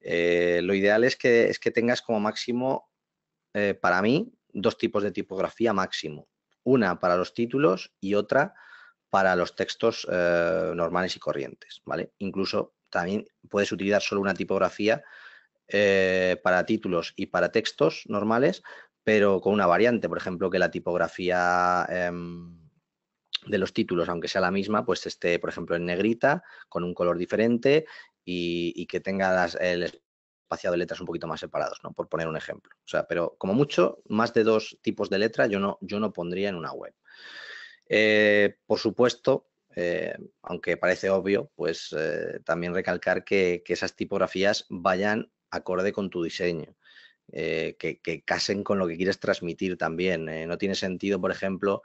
Eh, lo ideal es que, es que tengas como máximo, para mí, dos tipos de tipografía máximo. Una para los títulos y otra para los textos normales y corrientes, ¿vale? Incluso también puedes utilizar solo una tipografía eh, para títulos y para textos normales, pero con una variante, por ejemplo, que la tipografía em, de los títulos, aunque sea la misma, pues esté, por ejemplo, en negrita, con un color diferente y, que tenga el espaciado de letras un poquito más separados, Por poner un ejemplo. O sea, pero como mucho, más de dos tipos de letra yo no, yo no pondría en una web. Eh, por supuesto, eh, aunque parece obvio, pues también recalcar que, esas tipografías vayan acorde con tu diseño. Eh, que, casen con lo que quieres transmitir también. Eh, no tiene sentido, por ejemplo,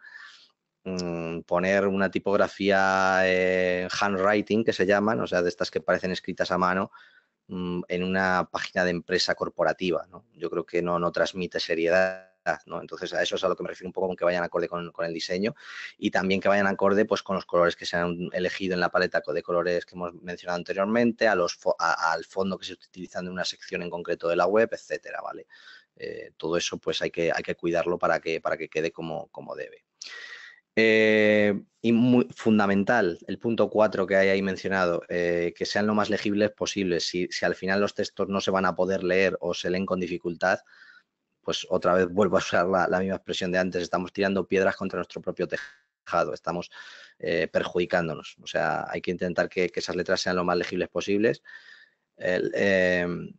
mm, poner una tipografía eh, handwriting, que se llaman, o sea, de estas que parecen escritas a mano, mm, en una página de empresa corporativa. Yo creo que no, no transmite seriedad entonces, a eso es a lo que me refiero un poco que vayan acorde con, el diseño y también que vayan acorde pues, con los colores que se han elegido en la paleta de colores que hemos mencionado anteriormente, al fondo que se está utilizando en una sección en concreto de la web, etcétera, ¿vale? Eh, todo eso pues hay que, hay que cuidarlo para que, para que quede como, como debe. Eh, y muy fundamental, el punto 4 que hay ahí mencionado, eh, que sean lo más legibles posibles. Si, si, al final los textos no se van a poder leer o se leen con dificultad, pues otra vez vuelvo a usar la, misma expresión de antes, estamos tirando piedras contra nuestro propio tejado, estamos eh, perjudicándonos. O sea, hay que intentar que, esas letras sean lo más legibles posibles. Em,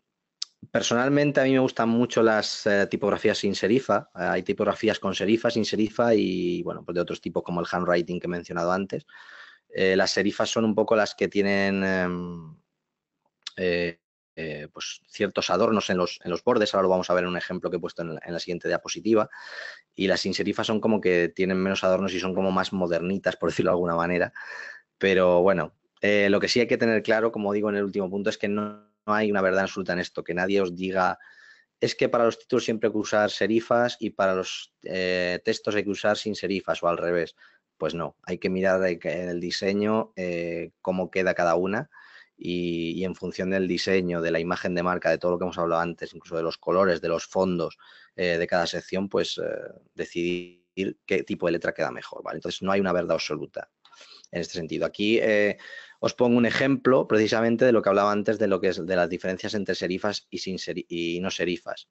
personalmente a mí me gustan mucho las eh, tipografías sin serifa. Eh, hay tipografías con serifa, sin serifa y, bueno, pues de otros tipos como el handwriting que he mencionado antes. las serifas son un poco las que tienen em, eh, pues ciertos adornos en los, en los, bordes, ahora lo vamos a ver en un ejemplo que he puesto en la, siguiente diapositiva, y las sin serifas son como que tienen menos adornos y son como más modernitas, por decirlo de alguna manera, pero bueno, eh, lo que sí hay que tener claro, como digo en el último punto, es que no, hay una verdad absoluta en esto, que nadie os diga es que para los títulos siempre hay que usar serifas y para los eh, textos hay que usar sin serifas o al revés. Pues no, hay que mirar el diseño, cómo queda cada una y, en función del diseño, de la imagen de marca, de todo lo que hemos hablado antes, incluso de los colores, de los fondos eh, de cada sección, pues eh, decidir qué tipo de letra queda mejor. Entonces no hay una verdad absoluta en este sentido. Aquí eh, os pongo un ejemplo precisamente de lo que hablaba antes de lo que es de las diferencias entre serifas y, sin y no serifas.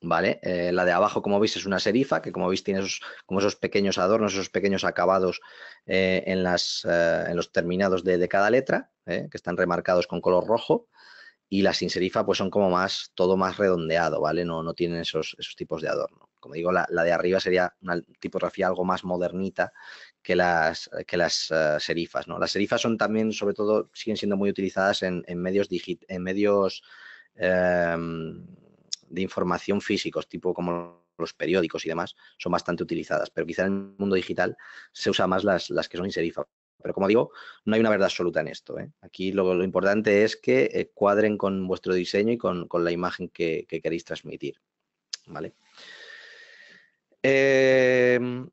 ¿vale? Eh, la de abajo, como veis, es una serifa, que como veis tiene esos, como esos pequeños adornos, esos pequeños acabados eh, en, las, eh, en, los terminados de, de cada letra, que están remarcados con color rojo. Y las sin serifa, pues son como más, todo más redondeado, ¿vale? No, no tienen esos, esos tipos de adorno. Como digo, la, de arriba sería una tipografía algo más modernita que las, que las serifas, ¿no? Las serifas son también, sobre todo, siguen siendo muy utilizadas en, en medios, digit en medios em, de información físicos, tipo como los periódicos y demás, son bastante utilizadas, pero quizá en el mundo digital se usa más las, que son inseridas. Pero como digo, no hay una verdad absoluta en esto. ¿eh? Aquí lo, importante es que eh, cuadren con vuestro diseño y con, la imagen que, queréis transmitir. ¿Vale? Em,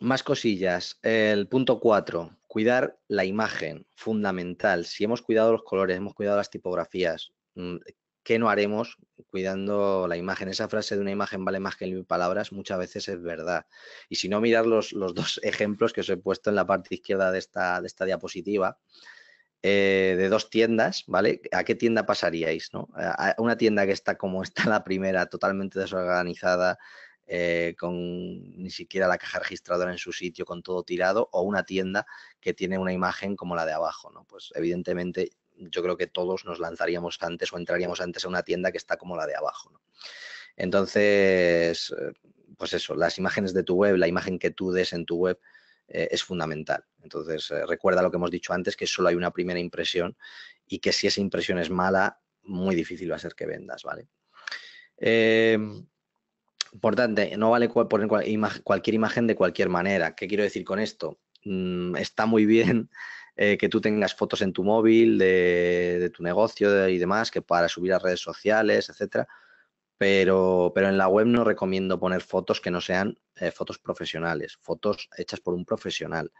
más cosillas. El punto 4, cuidar la imagen, fundamental. Si hemos cuidado los colores, hemos cuidado las tipografías, mm, ¿qué no haremos cuidando la imagen? Esa frase de una imagen vale más que mil palabras muchas veces es verdad. Y si no, mirar los, los dos ejemplos que os he puesto en la parte izquierda de esta, de esta diapositiva. Eh, de dos tiendas, ¿vale? ¿A qué tienda pasaríais? ¿no? A una tienda que está como está la primera, totalmente desorganizada, eh, con ni siquiera la caja registradora en su sitio, con todo tirado, o una tienda que tiene una imagen como la de abajo, ¿no? Pues evidentemente yo creo que todos nos lanzaríamos antes o entraríamos antes a una tienda que está como la de abajo. Entonces, eh, pues eso, las imágenes de tu web, la imagen que tú des en tu web eh, es fundamental. Entonces, eh, recuerda lo que hemos dicho antes, que solo hay una primera impresión y que si esa impresión es mala, muy difícil va a ser que vendas, ¿vale? Em, importante, no vale poner cualquier imagen de cualquier manera. ¿Qué quiero decir con esto? Mm, está muy bien eh, que tú tengas fotos en tu móvil de, tu negocio y demás, que para subir a redes sociales, etcétera. Pero, en la web no recomiendo poner fotos que no sean eh, fotos profesionales, fotos hechas por un profesional.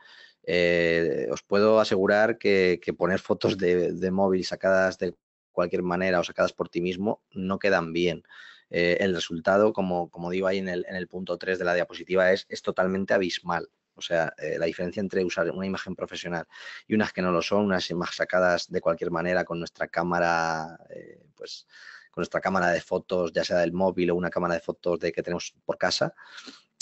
Eh, os puedo asegurar que, poner fotos de, móvil sacadas de cualquier manera o sacadas por ti mismo no quedan bien. el resultado, como, digo ahí en el, punto 3 de la diapositiva, es, es totalmente abismal. O sea, eh, la diferencia entre usar una imagen profesional y unas que no lo son, unas imágenes sacadas de cualquier manera con nuestra cámara, eh, pues con nuestra cámara de fotos, ya sea del móvil o una cámara de fotos de que tenemos por casa,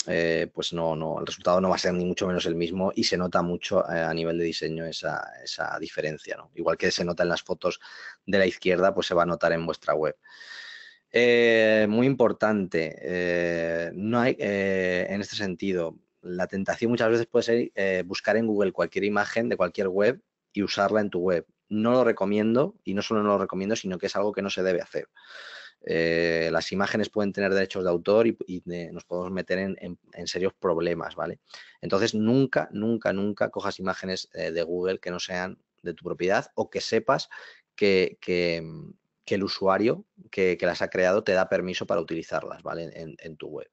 eh, pues no, no, el resultado no va a ser ni mucho menos el mismo y se nota mucho a nivel de diseño esa, esa diferencia, Igual que se nota en las fotos de la izquierda, pues se va a notar en vuestra web. muy importante, no hay, en este sentido, la tentación muchas veces puede ser eh, buscar en Google cualquier imagen de cualquier web y usarla en tu web. No lo recomiendo y no solo no lo recomiendo, sino que es algo que no se debe hacer. Eh, las imágenes pueden tener derechos de autor y, eh, nos podemos meter en, serios problemas, ¿vale? Entonces, nunca, nunca, nunca cojas imágenes de Google que no sean de tu propiedad o que sepas que, el usuario que, las ha creado te da permiso para utilizarlas, ¿vale? en, en tu web.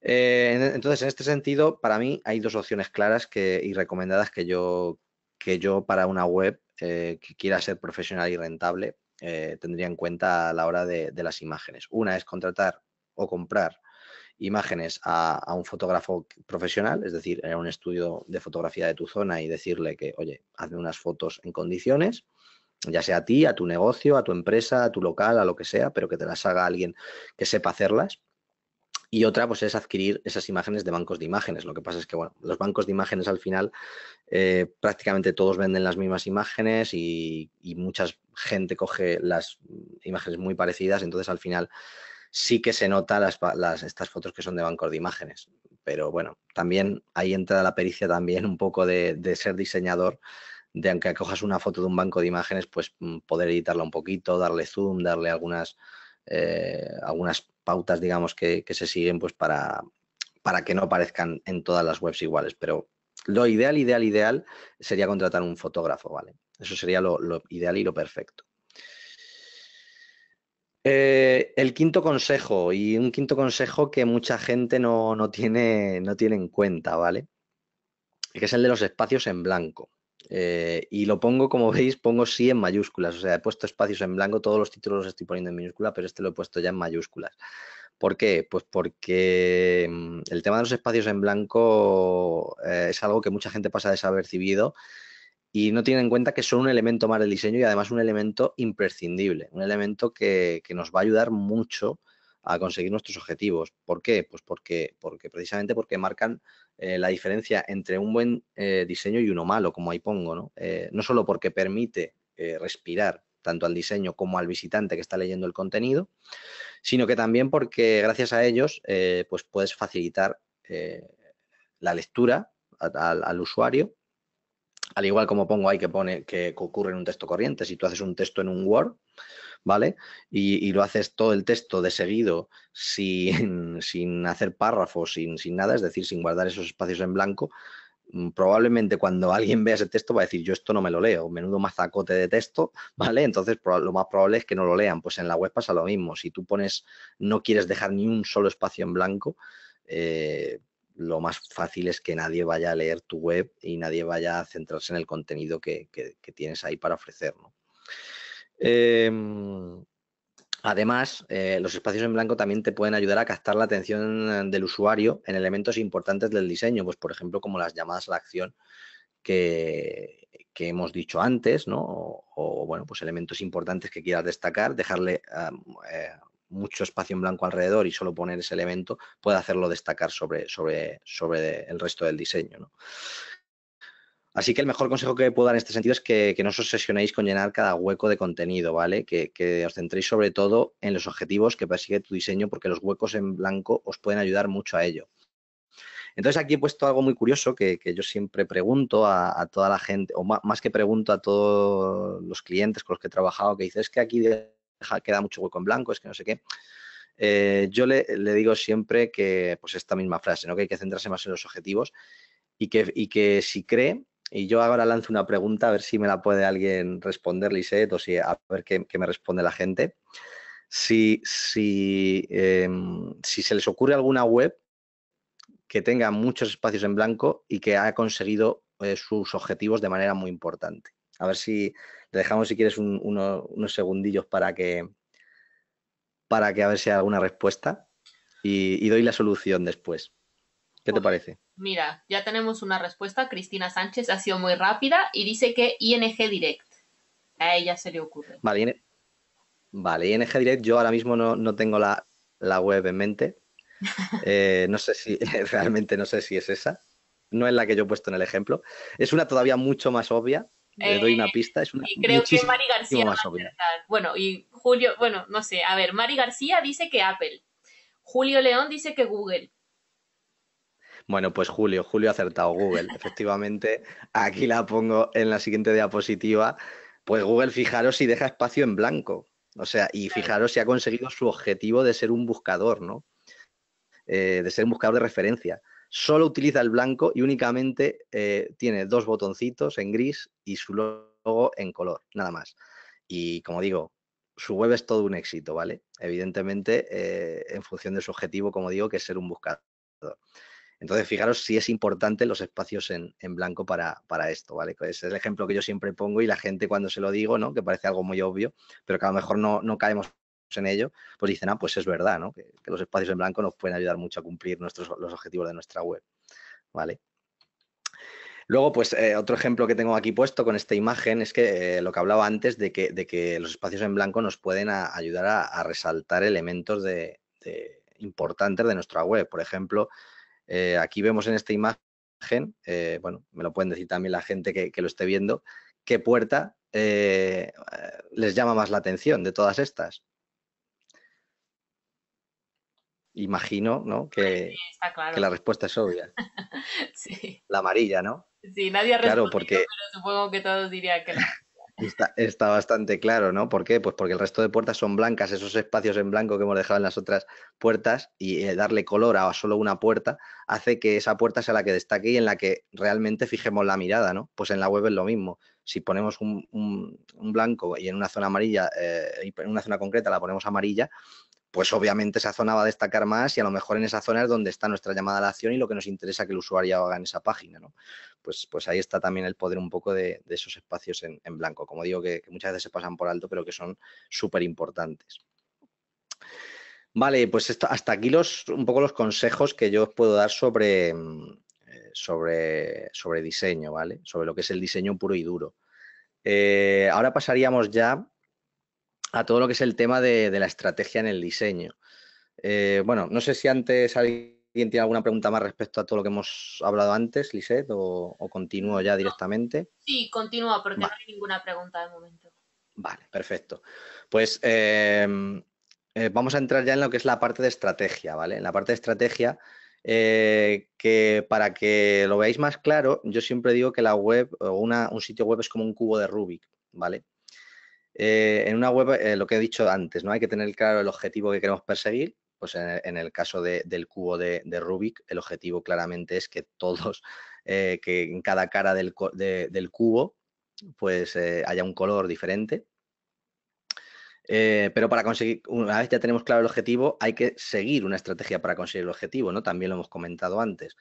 Eh, e, entonces, en este sentido, para mí hay dos opciones claras y recomendadas que yo, que yo para una web eh, que quiera ser profesional y rentable eh, tendría en cuenta a la hora de, las imágenes. Una es contratar o comprar imágenes a, un fotógrafo profesional, es decir, a un estudio de fotografía de tu zona y decirle que, oye, hazme unas fotos en condiciones ya sea a ti, a tu negocio, a tu empresa, a tu local, a lo que sea, pero que te las haga alguien que sepa hacerlas. Y otra, pues es adquirir esas imágenes de bancos de imágenes. Lo que pasa es que, bueno, los bancos de imágenes al final eh, prácticamente todos venden las mismas imágenes y, mucha gente coge las imágenes muy parecidas. Entonces, al final sí que se nota las, estas fotos que son de bancos de imágenes. Pero bueno, también ahí entra la pericia también un poco de, de ser diseñador de aunque cojas una foto de un banco de imágenes, pues mm, poder editarla un poquito, darle zoom, darle algunas eh, algunas pautas, digamos, que, se siguen pues para, para que no aparezcan en todas las webs iguales. Pero lo ideal, ideal, ideal sería contratar un fotógrafo, ¿vale? Eso sería lo, ideal y lo perfecto. Eh, el quinto consejo, y un quinto consejo que mucha gente no, no, tiene, no tiene en cuenta, ¿vale? Que es el de los espacios en blanco. Eh, y lo pongo, como veis, pongo sí en mayúsculas. O sea, he puesto espacios en blanco, todos los títulos los estoy poniendo en minúscula, pero este lo he puesto ya en mayúsculas. ¿Por qué? Pues porque mm, el tema de los espacios en blanco eh, es algo que mucha gente pasa desapercibido y no tiene en cuenta que son un elemento más del diseño y además un elemento imprescindible, un elemento que, que nos va a ayudar mucho a conseguir nuestros objetivos. ¿Por qué? Pues porque, porque precisamente porque marcan eh, la diferencia entre un buen eh, diseño y uno malo, como ahí pongo, ¿no? Eh, solo porque permite respirar tanto al diseño como al visitante que está leyendo el contenido, sino que también porque gracias a ellos pues puedes facilitar la lectura al usuario al igual como pongo ahí que pone que ocurre en un texto corriente, si tú haces un texto en un Word, ¿vale? Y, lo haces todo el texto de seguido sin, sin hacer párrafos, sin, sin nada, es decir, sin guardar esos espacios en blanco, mm, probablemente cuando alguien vea ese texto va a decir, yo esto no me lo leo, menudo mazacote de texto, ¿vale? Entonces lo más probable es que no lo lean. Pues en la web pasa lo mismo. Si tú pones, no quieres dejar ni un solo espacio en blanco, eh, lo más fácil es que nadie vaya a leer tu web y nadie vaya a centrarse en el contenido que, tienes ahí para ofrecer. Em, además, eh, los espacios en blanco también te pueden ayudar a captar la atención del usuario en elementos importantes del diseño, pues por ejemplo como las llamadas a la acción que, hemos dicho antes, ¿no? O, bueno, pues elementos importantes que quieras destacar, dejarle a mucho espacio en blanco alrededor y solo poner ese elemento puede hacerlo destacar sobre, sobre, sobre el resto del diseño. Así que el mejor consejo que puedo dar en este sentido es que, no os obsesionéis con llenar cada hueco de contenido, ¿vale? Que, os centréis sobre todo en los objetivos que persigue tu diseño, porque los huecos en blanco os pueden ayudar mucho a ello. Entonces aquí he puesto algo muy curioso que, yo siempre pregunto a, toda la gente, o más, que pregunto a todos los clientes con los que he trabajado, que dices es que aquí de queda mucho hueco en blanco, es que no sé qué. Eh, yo le, digo siempre que, pues esta misma frase, ¿no? que hay que centrarse más en los objetivos y que, que si cree, y yo ahora lanzo una pregunta a ver si me la puede alguien responder, Lisette, o si a ver qué, me responde la gente. Si, si, em, si se les ocurre alguna web que tenga muchos espacios en blanco y que ha conseguido eh, sus objetivos de manera muy importante. A ver si, te dejamos si quieres unos segundillos para que, para que a ver si hay alguna respuesta y, doy la solución después. ¿Qué te parece?
Mira, ya tenemos una respuesta. Cristina Sánchez ha sido muy rápida y dice que ING Direct. A ella se le ocurre.
Vale, ING, Direct yo ahora mismo no, tengo la, web en mente. Eh, no sé si, realmente no sé si es esa. No es la que yo he puesto en el ejemplo. Es una todavía mucho más obvia le doy una eh, pista, es una creo que Mari García
Bueno, y Julio, bueno, no sé, a ver, Mari García dice que Apple, Julio León dice que Google.
Bueno, pues Julio, Julio ha acertado Google, efectivamente. Aquí la pongo en la siguiente diapositiva. Pues Google, fijaros si deja espacio en blanco. O sea, y fijaros si ha conseguido su objetivo de ser un buscador, ¿no? Eh, de ser un buscador de referencia. Solo utiliza el blanco y únicamente eh, tiene dos botoncitos en gris y su logo en color, nada más. Y como digo, su web es todo un éxito, ¿vale? Evidentemente, eh, en función de su objetivo, como digo, que es ser un buscador. Entonces, fijaros si es importante los espacios en, blanco para, para, esto, ¿vale? Ese es el ejemplo que yo siempre pongo y la gente cuando se lo digo, ¿no? Que parece algo muy obvio, pero que a lo mejor no, no caemos en ello, pues dicen, ah, pues es verdad, ¿no? Que, los espacios en blanco nos pueden ayudar mucho a cumplir nuestros, los objetivos de nuestra web, ¿vale? Luego, pues eh, otro ejemplo que tengo aquí puesto con esta imagen es que eh, lo que hablaba antes de que, de que, los espacios en blanco nos pueden ayudar a, resaltar elementos de, importantes de nuestra web. Por ejemplo, eh, aquí vemos en esta imagen, bueno, me lo pueden decir también la gente que lo esté viendo, qué puerta les llama más la atención de todas estas. imagino ¿no? que, la respuesta es obvia. La amarilla, ¿no? Sí, nadie ha porque... pero
supongo que todos dirían que la
Está, está, bastante claro, ¿no? ¿Por qué? Pues porque el resto de puertas son blancas, esos espacios en blanco que hemos dejado en las otras puertas y eh, darle color a solo una puerta hace que esa puerta sea la que destaque y en la que realmente fijemos la mirada, ¿no? Pues en la web es lo mismo. Si ponemos un, blanco y en una zona amarilla, eh, en una zona concreta la ponemos amarilla, pues obviamente esa zona va a destacar más y a lo mejor en esa zona es donde está nuestra llamada a la acción y lo que nos interesa que el usuario haga en esa página, ¿no? Pues, pues ahí está también el poder un poco de, esos espacios en, blanco, como digo, que, muchas veces se pasan por alto, pero que son súper importantes. Vale, pues hasta aquí los, un poco los consejos que yo os puedo dar sobre, eh, sobre, sobre diseño, ¿vale? Sobre lo que es el diseño puro y duro. Eh, ahora pasaríamos ya a todo lo que es el tema de, la estrategia en el diseño. Eh, bueno, no sé si antes alguien tiene alguna pregunta más respecto a todo lo que hemos hablado antes, Lisette, o, continúo ya directamente.
Sí, continúa, porque no hay ninguna pregunta de momento.
Vale, perfecto. Pues em, eh, vamos a entrar ya en lo que es la parte de estrategia, ¿vale? En la parte de estrategia, eh, que para que lo veáis más claro, yo siempre digo que la web o una, un sitio web es como un cubo de Rubik, ¿vale? Eh, en una web, eh, lo que he dicho antes, ¿no? Hay que tener claro el objetivo que queremos perseguir. Pues en, el caso del cubo de, Rubik, el objetivo claramente es que todos, eh, que en cada cara del, cubo, pues haya un color diferente. pero para conseguir, una vez ya tenemos claro el objetivo, hay que seguir una estrategia para conseguir el objetivo, ¿no? También lo hemos comentado antes.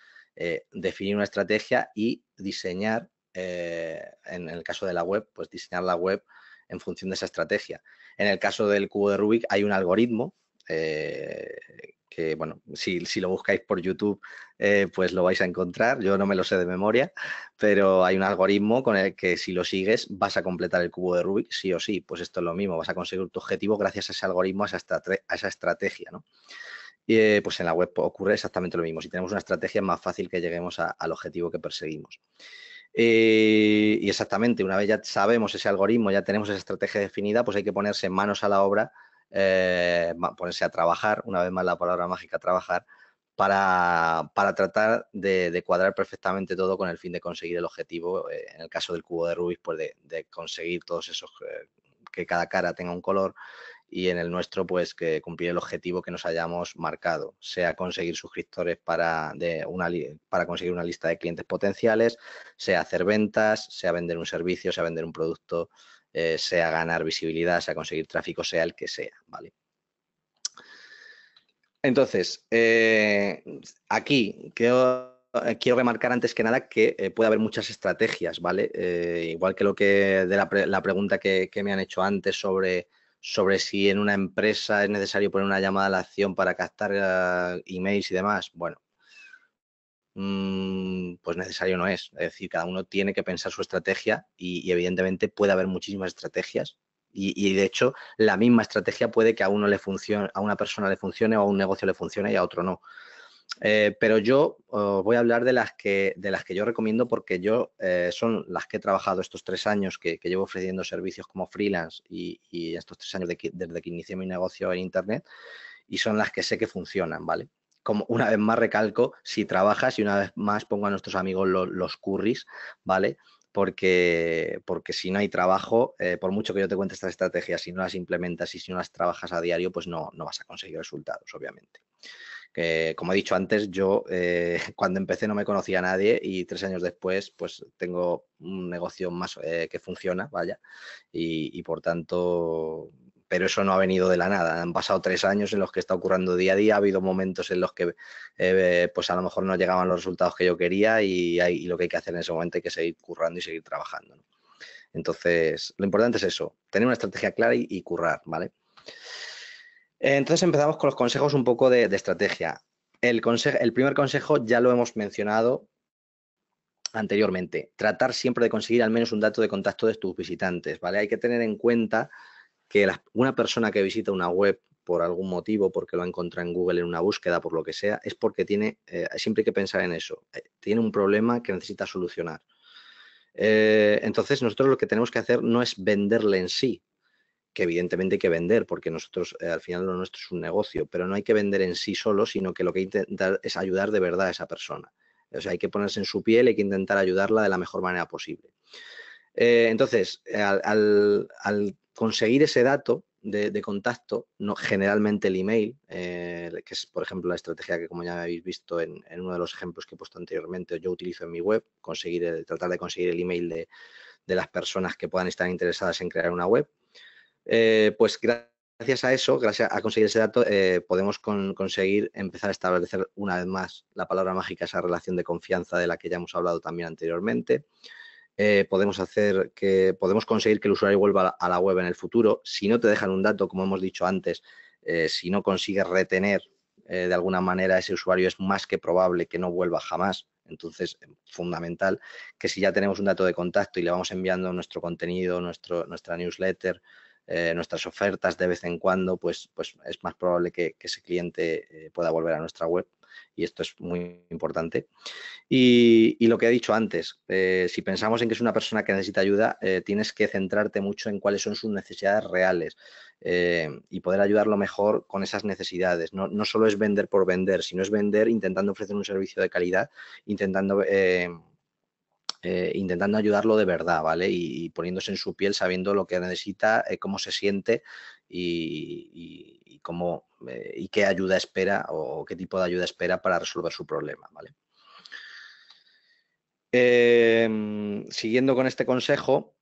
definir una estrategia y diseñar, en el caso de la web, pues diseñar la web en función de esa estrategia. En el caso del cubo de Rubik hay un algoritmo eh, que, bueno, si, lo buscáis por YouTube, eh, pues lo vais a encontrar. Yo no me lo sé de memoria, pero hay un algoritmo con el que si lo sigues vas a completar el cubo de Rubik, sí o sí. Pues esto es lo mismo, vas a conseguir tu objetivo gracias a ese algoritmo, a esa, estrategia, ¿no? Y eh, pues en la web ocurre exactamente lo mismo. Si tenemos una estrategia es más fácil que lleguemos al objetivo que perseguimos. Eh, y exactamente, una vez ya sabemos ese algoritmo, ya tenemos esa estrategia definida, pues hay que ponerse manos a la obra, eh, ponerse a trabajar, una vez más la palabra mágica, trabajar, para, tratar de, cuadrar perfectamente todo con el fin de conseguir el objetivo, eh, en el caso del cubo de Rubik, pues de, de conseguir todos esos, que cada cara tenga un color y en el nuestro, pues que cumplir el objetivo que nos hayamos marcado, sea conseguir suscriptores para, de una, para conseguir una lista de clientes potenciales, sea hacer ventas, sea vender un servicio, sea vender un producto, eh, sea ganar visibilidad, sea conseguir tráfico, sea el que sea, ¿vale? Entonces, eh, aquí eh, quiero remarcar antes que nada que puede haber muchas estrategias, ¿vale? igual que lo que de la, pregunta que, que, me han hecho antes sobre sobre si en una empresa es necesario poner una llamada a la acción para captar eh, emails y demás. Bueno, mm, pues necesario no es. Es decir, cada uno tiene que pensar su estrategia y, evidentemente puede haber muchísimas estrategias. Y, y, de hecho, la misma estrategia puede que a uno le funcione, a una persona le funcione o a un negocio le funcione y a otro no. Eh, pero yo oh, voy a hablar de las que, de las que yo recomiendo porque yo eh, son las que he trabajado estos tres años que, llevo ofreciendo servicios como freelance y, estos tres años desde que inicié mi negocio en Internet y son las que sé que funcionan, ¿vale? Como una vez más recalco, si trabajas y una vez más pongo a nuestros amigos los, curris, ¿vale? Porque, porque, si no hay trabajo, eh, por mucho que yo te cuente estas estrategias, si no las implementas y si no las trabajas a diario, pues no, no vas a conseguir resultados, obviamente como he dicho antes, yo eh, cuando empecé no me conocía a nadie y tres años después pues tengo un negocio más eh, que funciona, vaya, y, por tanto, pero eso no ha venido de la nada. Han pasado tres años en los que está currando día a día, ha habido momentos en los que eh, pues a lo mejor no llegaban los resultados que yo quería y, hay, lo que hay que hacer en ese momento hay que seguir currando y seguir trabajando. Entonces, lo importante es eso, tener una estrategia clara y currar, ¿vale? Entonces empezamos con los consejos un poco de, estrategia. El, el primer consejo ya lo hemos mencionado anteriormente. Tratar siempre de conseguir al menos un dato de contacto de tus visitantes, ¿vale? Hay que tener en cuenta que una persona que visita una web por algún motivo, porque lo encuentra en Google en una búsqueda, por lo que sea, es porque tiene, eh, siempre hay que pensar en eso, eh, tiene un problema que necesita solucionar. Eh, entonces, nosotros lo que tenemos que hacer no es venderle en sí, que evidentemente hay que vender, porque nosotros eh, al final lo nuestro es un negocio, pero no hay que vender en sí solo, sino que lo que hay que intentar es ayudar de verdad a esa persona. O sea, hay que ponerse en su piel, hay que intentar ayudarla de la mejor manera posible. Eh, entonces, al, conseguir ese dato de, contacto, no, generalmente el email, eh, que es, por ejemplo, la estrategia que, como ya habéis visto en, uno de los ejemplos que he puesto anteriormente, yo utilizo en mi web, conseguir tratar de conseguir el email de las personas que puedan estar interesadas en crear una web. Eh, pues gracias a eso, gracias a conseguir ese dato, eh, podemos conseguir empezar a establecer una vez más la palabra mágica, esa relación de confianza de la que ya hemos hablado también anteriormente. Eh, podemos hacer que podemos conseguir que el usuario vuelva a la web en el futuro. Si no te dejan un dato, como hemos dicho antes, si no consigues retener de alguna manera ese usuario, es más que probable que no vuelva jamás. Entonces, fundamental que si ya tenemos un dato de contacto y le vamos enviando nuestro contenido, nuestro, nuestra newsletter, eh, nuestras ofertas de vez en cuando, pues, pues es más probable que, ese cliente eh, pueda volver a nuestra web y esto es muy importante. Y, lo que he dicho antes, eh, si pensamos en que es una persona que necesita ayuda, tienes que centrarte mucho en cuáles son sus necesidades reales y poder ayudarlo mejor con esas necesidades. No, no, solo es vender por vender, sino es vender intentando ofrecer un servicio de calidad, intentando eh, intentando ayudarlo de verdad, ¿vale? Y, poniéndose en su piel, sabiendo lo que necesita, eh, cómo se siente y, cómo eh, y qué ayuda espera o, o, qué tipo de ayuda espera para resolver su problema, ¿vale? Em, siguiendo con este consejo,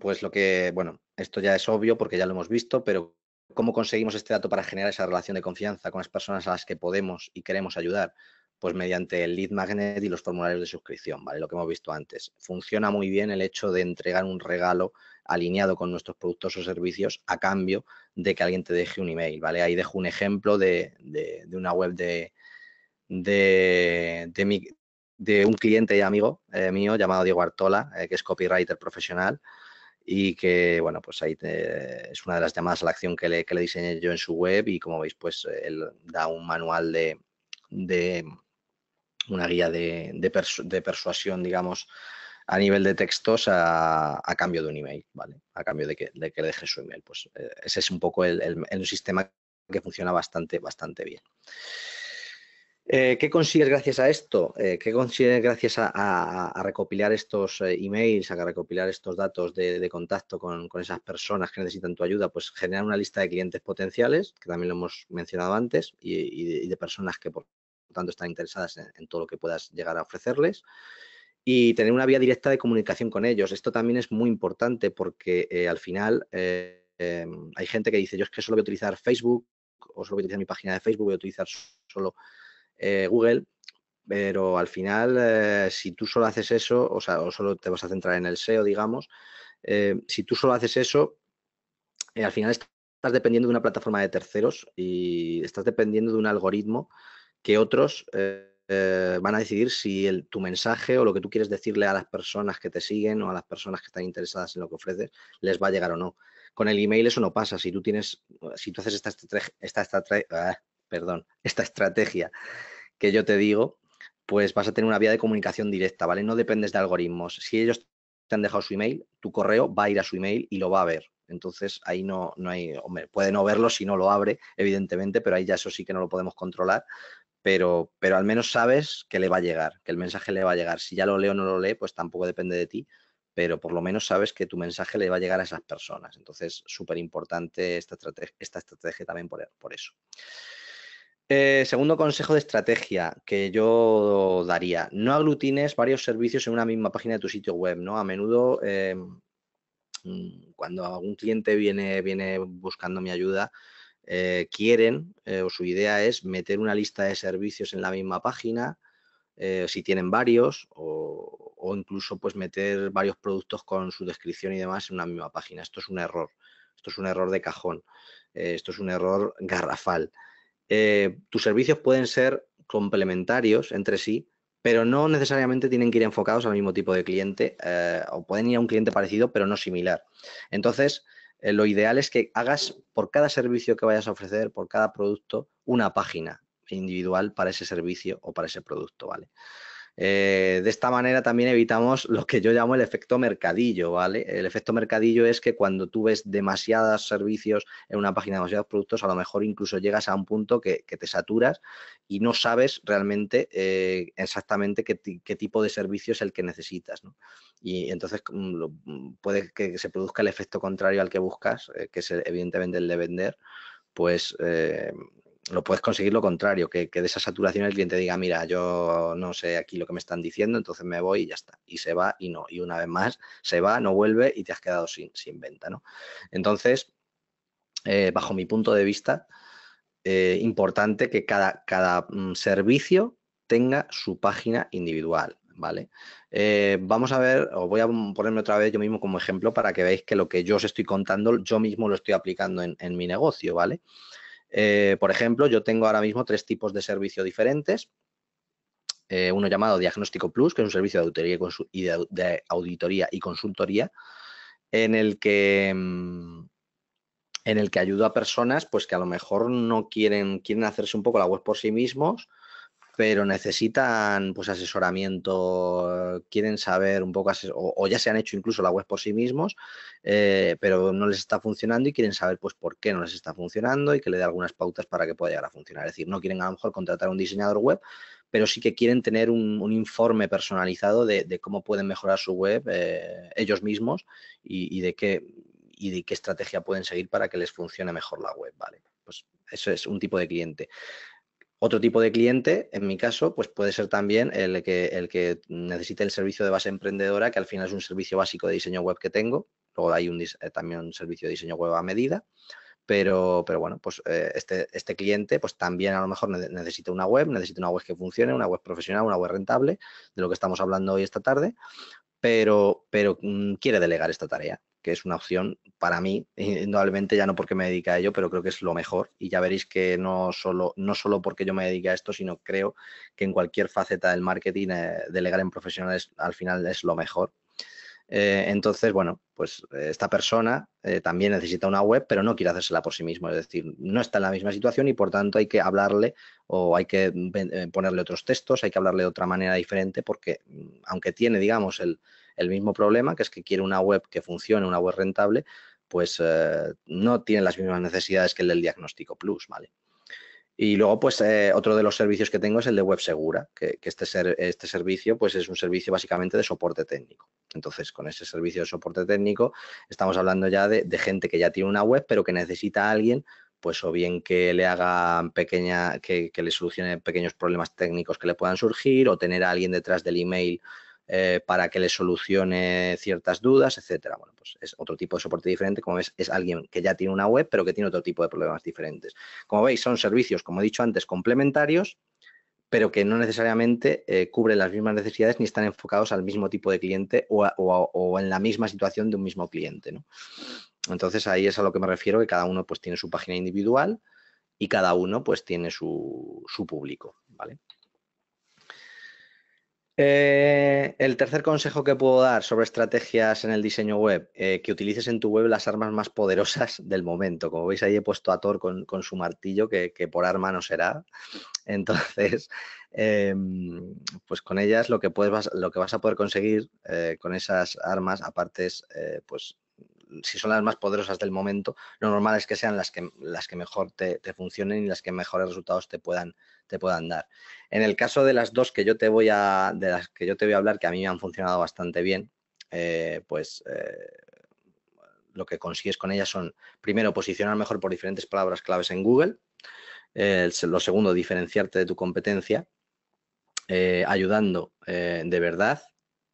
pues lo que, bueno, esto ya es obvio porque ya lo hemos visto, pero ¿cómo conseguimos este dato para generar esa relación de confianza con las personas a las que podemos y queremos ayudar? pues mediante el lead magnet y los formularios de suscripción, ¿vale? Lo que hemos visto antes. Funciona muy bien el hecho de entregar un regalo alineado con nuestros productos o servicios a cambio de que alguien te deje un email, ¿vale? Ahí dejo un ejemplo de, una web de, de, mi, de, un cliente y amigo eh, mío llamado Diego Artola, eh, que es copywriter profesional y que, bueno, pues ahí es una de las llamadas a la acción que le, que le diseñé yo en su web y como veis, pues eh, él da un manual de una guía de, persuasión, digamos, a nivel de textos a, cambio de un email, ¿vale? A cambio de que, deje su email. Pues eh, ese es un poco el, sistema que funciona bastante, bastante bien. Eh, ¿Qué consigues gracias a esto? Eh, ¿Qué consigues gracias a, recopilar estos emails, a recopilar estos datos de, contacto con, esas personas que necesitan tu ayuda? Pues generar una lista de clientes potenciales, que también lo hemos mencionado antes, y, de, y de personas que por tanto están interesadas en, todo lo que puedas llegar a ofrecerles y tener una vía directa de comunicación con ellos. Esto también es muy importante porque eh, al final eh, em, hay gente que dice, yo es que solo voy a utilizar Facebook o solo voy a utilizar mi página de Facebook, voy a utilizar solo eh, Google, pero al final si tú solo haces eso, o sea, o solo te vas a centrar en el SEO, digamos, si tú solo haces eso, al final estás dependiendo de una plataforma de terceros y estás dependiendo de un algoritmo que otros eh, van a decidir si tu mensaje o lo que tú quieres decirle a las personas que te siguen o a las personas que están interesadas en lo que ofreces les va a llegar o no. Con el email eso no pasa. Si tú tienes, si tú haces esta, esta, ah, perdón, esta estrategia que yo te digo, pues vas a tener una vía de comunicación directa, ¿vale? No dependes de algoritmos. Si ellos te han dejado su email, tu correo va a ir a su email y lo va a ver. Entonces ahí no, no hay, hombre, puede no verlo si no lo abre, evidentemente, pero ahí ya eso sí que no lo podemos controlar pero, al menos sabes que le va a llegar, que el mensaje le va a llegar. Si ya lo leo o no lo lee, pues tampoco depende de ti, pero por lo menos sabes que tu mensaje le va a llegar a esas personas. Entonces, súper importante esta, estrategia, también por, eso. Eh, segundo consejo de estrategia que yo daría, no aglutines varios servicios en una misma página de tu sitio web, ¿no? A menudo, eh, mm, cuando algún cliente viene, viene buscando mi ayuda, eh, quieren eh, o su idea es meter una lista de servicios en la misma página, eh, si tienen varios, o, incluso pues meter varios productos con su descripción y demás en una misma página. Esto es un error, esto es un error de cajón, esto es un error garrafal. tus servicios pueden ser complementarios entre sí, pero no necesariamente tienen que ir enfocados al mismo tipo de cliente o pueden ir a un cliente parecido, pero no similar. Entonces, eh, lo ideal es que hagas por cada servicio que vayas a ofrecer, por cada producto, una página individual para ese servicio o para ese producto, ¿vale? Eh, de esta manera también evitamos lo que yo llamo el efecto mercadillo, ¿vale? El efecto mercadillo es que cuando tú ves demasiados servicios en una página, demasiados productos, a lo mejor incluso llegas a un punto que, te saturas y no sabes realmente eh, exactamente qué, tipo de servicio es el que necesitas, ¿no? Y entonces mm, mm, puede que se produzca el efecto contrario al que buscas, eh, que es evidentemente el de vender, pues lo puedes conseguir lo contrario, que, de esa saturación el cliente diga, mira, yo no sé aquí lo que me están diciendo, entonces me voy y ya está. Y se va y no. Y una vez más, se va, no vuelve y te has quedado sin, sin venta, ¿no? Entonces, eh, bajo mi punto de vista, eh, importante que cada, cada mm, servicio tenga su página individual, ¿vale? Eh, vamos a ver, os voy a ponerme otra vez yo mismo como ejemplo para que veáis que lo que yo os estoy contando, yo mismo lo estoy aplicando en, mi negocio, ¿vale? vale eh, por ejemplo, yo tengo ahora mismo tres tipos de servicio diferentes. Eh, uno llamado Diagnóstico Plus, que es un servicio de auditoría y, auditoría y consultoría, en el que... Mm, en el que ayudo a personas pues que a lo mejor no quieren, quieren hacerse un poco la web por sí mismos, pero necesitan pues asesoramiento, quieren saber un poco, o, ya se han hecho incluso la web por sí mismos, eh, pero no les está funcionando y quieren saber pues por qué no les está funcionando y que le dé algunas pautas para que pueda llegar a funcionar. Es decir, no quieren a lo mejor contratar a un diseñador web, pero sí que quieren tener un, informe personalizado de, cómo pueden mejorar su web eh, ellos mismos y, de qué y de qué estrategia pueden seguir para que les funcione mejor la web, ¿vale? Pues eso es un tipo de cliente. Otro tipo de cliente, en mi caso, pues puede ser también el que, el que necesite el servicio de base emprendedora, que al final es un servicio básico de diseño web que tengo. Luego hay eh, también un servicio de diseño web a medida. Pero, pero bueno, pues eh, este, este cliente pues también a lo mejor necesita una web, necesita una web que funcione, una web profesional, una web rentable, de lo que estamos hablando hoy esta tarde, pero, pero mm, quiere delegar esta tarea que es una opción para mí, eh, indudablemente ya no porque me dedique a ello, pero creo que es lo mejor y ya veréis que no solo, no solo porque yo me dedique a esto, sino creo que en cualquier faceta del marketing eh, delegar en profesionales al final es lo mejor. Eh, entonces, bueno, pues esta persona también necesita una web, pero no quiere hacérsela por sí mismo. Es decir, no está en la misma situación y por tanto hay que hablarle o hay que ponerle otros textos, hay que hablarle de otra manera diferente, porque mm, aunque tiene, digamos, el, el mismo problema, que es que quiere una web que funcione, una web rentable, pues eh, no tiene las mismas necesidades que el del diagnóstico plus, ¿vale? Y luego, pues, eh, otro de los servicios que tengo es el de Web Segura, que, este, ser, este servicio, pues, es un servicio básicamente de soporte técnico. Entonces, con ese servicio de soporte técnico, estamos hablando ya de, gente que ya tiene una web, pero que necesita a alguien pues o bien que le haga pequeña, que, que, le solucione pequeños problemas técnicos que le puedan surgir, o tener a alguien detrás del email eh, para que le solucione ciertas dudas, etcétera. Bueno, pues es otro tipo de soporte diferente. Como ves, es alguien que ya tiene una web, pero que tiene otro tipo de problemas diferentes. Como veis, son servicios, como he dicho antes, complementarios, pero que no necesariamente eh, cubren las mismas necesidades ni están enfocados al mismo tipo de cliente o, en la misma situación de un mismo cliente. Entonces ahí es a lo que me refiero, que cada uno pues tiene su página individual y cada uno pues tiene su, su público, ¿vale? Eh, el tercer consejo que puedo dar sobre estrategias en el diseño web, eh, que utilices en tu web las armas más poderosas del momento. Como veis ahí he puesto a Thor con, su martillo, que, por arma no será. Entonces, em, pues con ellas lo que, puedes, lo que vas a poder conseguir eh, con esas armas, aparte pues si son las más poderosas del momento, lo normal es que sean las que, mejor te, te funcionen y las que mejores resultados te puedan, te puedan dar. En el caso de las dos que yo te voy a, de las que yo te voy a hablar, que a mí me han funcionado bastante bien, eh, pues eh, lo que consigues con ellas son, primero, posicionar mejor por diferentes palabras claves en Google. Eh, lo segundo, diferenciarte de tu competencia, ayudando de verdad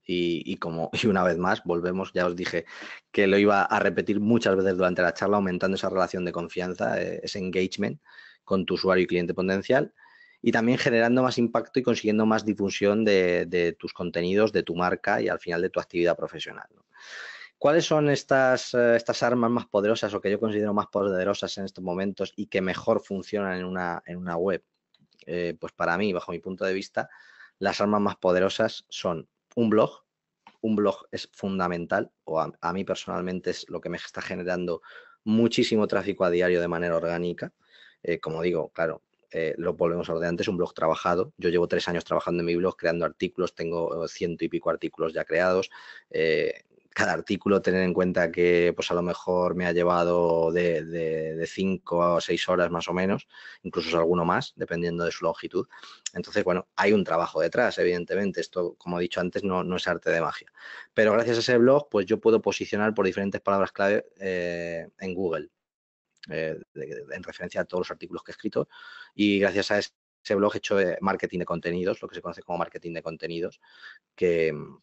y, como y una vez más volvemos ya os dije que lo iba a repetir muchas veces durante la charla aumentando esa relación de confianza ese engagement con tu usuario y cliente potencial y también generando más impacto y consiguiendo más difusión de, tus contenidos, de tu marca y al final de tu actividad profesional. ¿Cuáles son estas, eh, estas, armas más poderosas o que yo considero más poderosas en estos momentos y que mejor funcionan en una, web? Eh, pues para mí, bajo mi punto de vista, las armas más poderosas son un blog. Un blog es fundamental, o a, mí personalmente es lo que me está generando muchísimo tráfico a diario de manera orgánica. Eh, como digo, claro, eh, lo volvemos a hablar de antes, un blog trabajado. Yo llevo tres años trabajando en mi blog, creando artículos, tengo eh, ciento y pico artículos ya creados. Eh, cada artículo, tener en cuenta que pues a lo mejor me ha llevado de, cinco a seis horas más o menos, incluso es alguno más, dependiendo de su longitud. Entonces, bueno, hay un trabajo detrás, evidentemente. Esto, como he dicho antes, no, es arte de magia. Pero gracias a ese blog, pues yo puedo posicionar por diferentes palabras clave en Google. Eh, en referencia a todos los artículos que he escrito. Y gracias a ese blog he hecho eh, marketing de contenidos, lo que se conoce como marketing de contenidos, que, mm,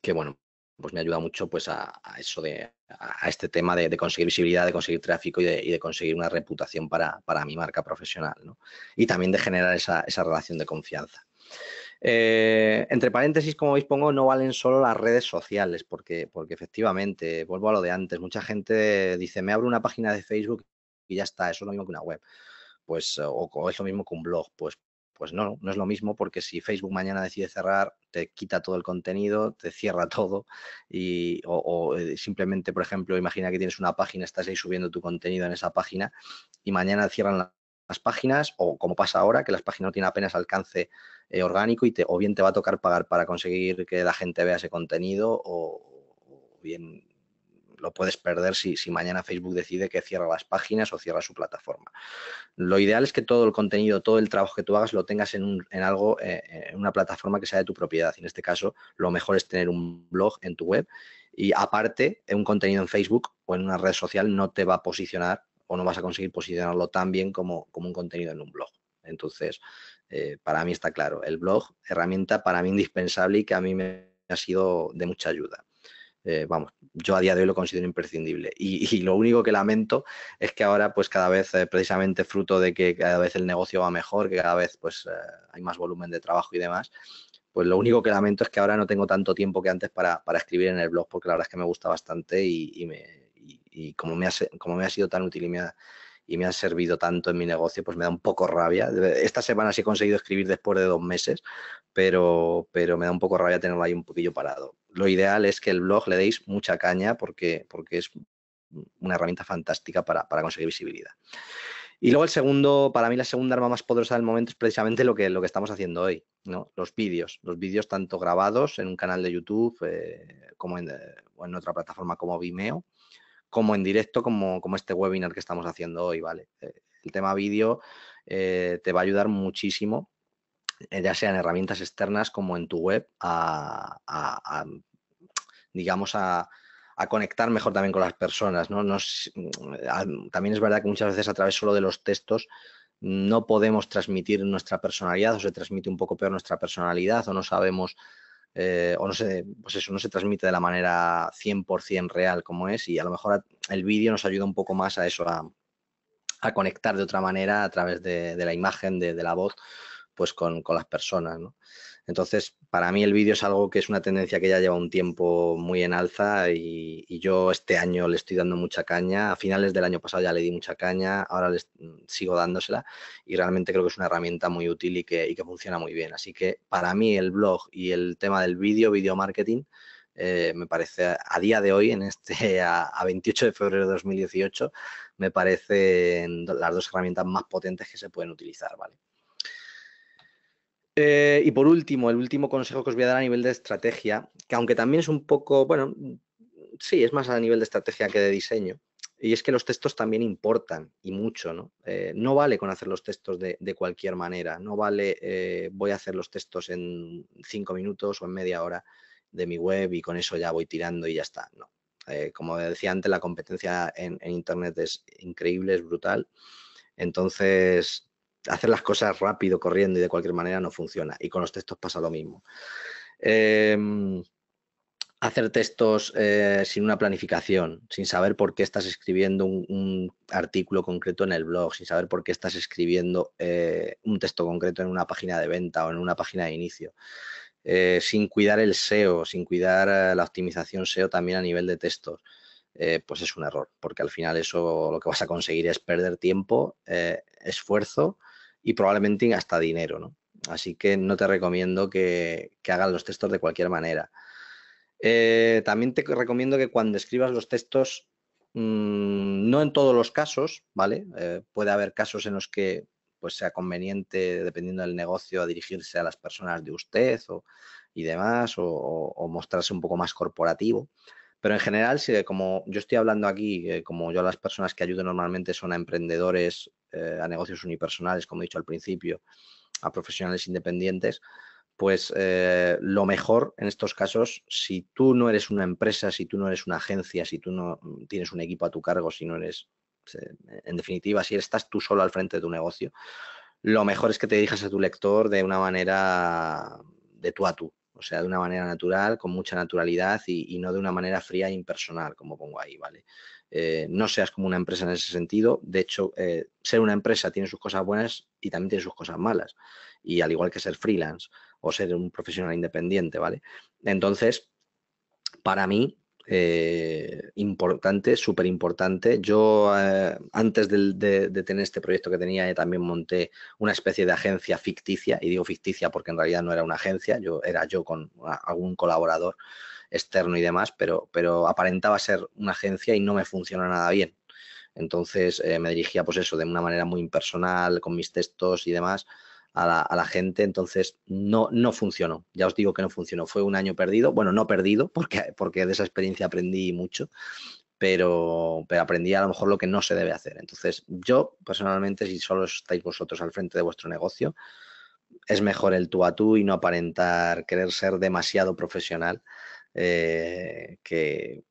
que bueno, pues me ayuda mucho pues a, eso de a este tema de, conseguir visibilidad, de conseguir tráfico y de, conseguir una reputación para, para, mi marca profesional, Y también de generar esa, esa relación de confianza. Eh, entre paréntesis, como veis, pongo, no valen solo las redes sociales, porque, porque efectivamente, vuelvo a lo de antes, mucha gente dice, me abro una página de Facebook y ya está, eso es lo mismo que una web, pues, o, es lo mismo que un blog, pues, pues no, no es lo mismo porque si Facebook mañana decide cerrar, te quita todo el contenido, te cierra todo y, o, o, eh, simplemente, por ejemplo, imagina que tienes una página, estás ahí subiendo tu contenido en esa página y mañana cierran las páginas o como pasa ahora, que las páginas no tienen apenas alcance eh, orgánico y te, o bien te va a tocar pagar para conseguir que la gente vea ese contenido o, bien lo puedes perder si, mañana Facebook decide que cierra las páginas o cierra su plataforma. Lo ideal es que todo el contenido, todo el trabajo que tú hagas lo tengas en, algo, eh, eh, en una plataforma que sea de tu propiedad. en este caso, lo mejor es tener un blog en tu web y aparte, un contenido en Facebook o en una red social no te va a posicionar o no vas a conseguir posicionarlo tan bien como un contenido en un blog. Entonces, eh, para mí está claro, el blog, herramienta para mí indispensable y que a mí me ha sido de mucha ayuda. Eh, vamos, yo a día de hoy lo considero imprescindible. Y, lo único que lamento es que ahora, pues cada vez, eh, precisamente fruto de que cada vez el negocio va mejor, que cada vez pues hay más volumen de trabajo y demás, pues lo único que lamento es que ahora no tengo tanto tiempo que antes para, escribir en el blog, porque la verdad es que me gusta bastante y, me, y como, me como me ha sido tan útil y me ha, y me han servido tanto en mi negocio, pues me da un poco rabia. Esta semana sí he conseguido escribir después de dos meses, pero, pero me da un poco rabia tenerlo ahí un poquillo parado. Lo ideal es que el blog le deis mucha caña porque, porque es una herramienta fantástica para, para conseguir visibilidad. Y luego el segundo, para mí la segunda arma más poderosa del momento es precisamente lo que, lo que estamos haciendo hoy, ¿no? Los vídeos, los vídeos tanto grabados en un canal de YouTube eh, como eh, en, otra plataforma como Vimeo, como en directo, como, como este webinar que estamos haciendo hoy, ¿vale? Eh, el tema vídeo eh, te va a ayudar muchísimo, eh, ya sea en herramientas externas como en tu web, a, digamos, a, conectar mejor también con las personas. ¿no? Nos, mm, también es verdad que muchas veces a través solo de los textos no podemos transmitir nuestra personalidad o se transmite un poco peor nuestra personalidad o no sabemos eh, o no se, pues eso, no se transmite de la manera 100% real como es y a lo mejor el vídeo nos ayuda un poco más a eso, a, a conectar de otra manera a través de, la imagen, de, la voz, pues con, las personas, entonces, para mí el vídeo es algo que es una tendencia que ya lleva un tiempo muy en alza y, yo este año le estoy dando mucha caña. A finales del año pasado ya le di mucha caña, ahora les mm, sigo dándosela y realmente creo que es una herramienta muy útil y que, funciona muy bien. Así que para mí el blog y el tema del vídeo, video marketing, eh, me parece a día de hoy, en este a, 28 de febrero de 2018, me parecen las dos herramientas más potentes que se pueden utilizar, ¿vale? Eh, y por último, el último consejo que os voy a dar a nivel de estrategia, que aunque también es un poco, bueno, sí, es más a nivel de estrategia que de diseño, y es que los textos también importan y mucho, ¿no? Eh, no vale con hacer los textos de, cualquier manera, no vale eh, voy a hacer los textos en cinco minutos o en media hora de mi web y con eso ya voy tirando y ya está, no. como decía antes, la competencia en, en Internet es increíble, es brutal. Entonces, hacer las cosas rápido, corriendo y de cualquier manera no funciona. Y con los textos pasa lo mismo. Em, hacer textos eh, sin una planificación, sin saber por qué estás escribiendo un, artículo concreto en el blog, sin saber por qué estás escribiendo eh, un texto concreto en una página de venta o en una página de inicio. Eh, sin cuidar el SEO, sin cuidar la optimización SEO también a nivel de textos, pues es un error, porque al final eso lo que vas a conseguir es perder tiempo, esfuerzo y probablemente hasta dinero, ¿no? Así que no te recomiendo que, hagan hagas los textos de cualquier manera. Eh, también te recomiendo que cuando escribas los textos, mm, no en todos los casos, ¿vale? Eh, puede haber casos en los que pues sea conveniente, dependiendo del negocio, a dirigirse a las personas de usted o, y demás, o, mostrarse un poco más corporativo. Pero en general, si, como yo estoy hablando aquí, eh, como yo las personas que ayudo normalmente son a emprendedores eh, a negocios unipersonales, como he dicho al principio, a profesionales independientes, pues eh, lo mejor en estos casos, si tú no eres una empresa, si tú no eres una agencia, si tú no mm, tienes un equipo a tu cargo, si no eres, en definitiva, si estás tú solo al frente de tu negocio, lo mejor es que te dirijas a tu lector de una manera de tú a tú, o sea, de una manera natural, con mucha naturalidad y, y no de una manera fría e impersonal, como pongo ahí, ¿vale? Eh, no seas como una empresa en ese sentido. De hecho, eh, ser una empresa tiene sus cosas buenas y también tiene sus cosas malas. Y al igual que ser freelance o ser un profesional independiente, ¿vale? Entonces, para mí, eh, importante, súper importante. Yo, antes de, tener este proyecto que tenía, también monté una especie de agencia ficticia, y digo ficticia porque en realidad no era una agencia, yo era yo con algún colaborador externo y demás, pero, pero aparentaba ser una agencia y no me funciona nada bien. Entonces eh, me dirigía, pues eso, de una manera muy impersonal, con mis textos y demás, a la, gente. Entonces no, no funcionó. Ya os digo que no funcionó. Fue un año perdido. Bueno, no perdido, porque, porque de esa experiencia aprendí mucho, pero, pero aprendí a lo mejor lo que no se debe hacer. Entonces yo, personalmente, si solo estáis vosotros al frente de vuestro negocio, es mejor el tú a tú y no aparentar querer ser demasiado profesional eh, que,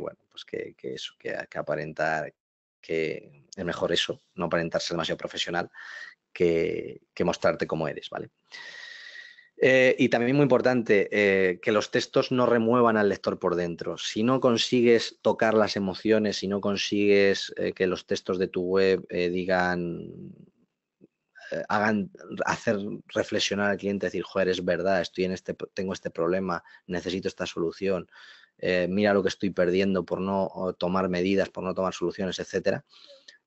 bueno, pues que, eso, que, aparentar, que es mejor eso, no aparentarse demasiado profesional que, mostrarte cómo eres, ¿vale? Eh, y también muy importante, eh, que los textos no remuevan al lector por dentro. Si no consigues tocar las emociones, si no consigues que los textos de tu web digan hagan hacer reflexionar al cliente, decir, joder, es verdad, estoy en este, tengo este problema, necesito esta solución, eh, mira lo que estoy perdiendo por no tomar medidas, por no tomar soluciones, etcétera.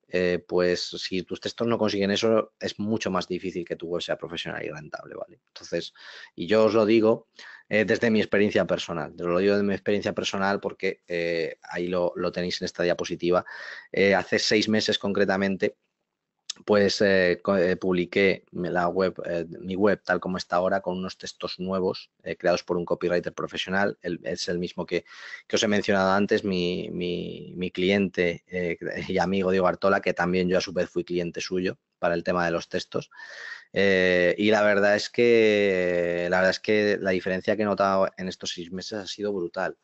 Eh, pues si tus textos no consiguen eso, es mucho más difícil que tu web sea profesional y rentable, ¿vale? Entonces, y yo os lo digo eh, desde mi experiencia personal, os lo digo de mi experiencia personal porque ahí lo, lo, tenéis en esta diapositiva. hace seis meses concretamente pues publiqué la web, eh, mi web tal como está ahora con unos textos nuevos creados por un copywriter profesional. es el mismo que, os he mencionado antes, mi, cliente y amigo Diego Artola, que también yo a su vez fui cliente suyo para el tema de los textos. y la verdad es que la verdad es que la diferencia que he notado en estos seis meses ha sido brutal.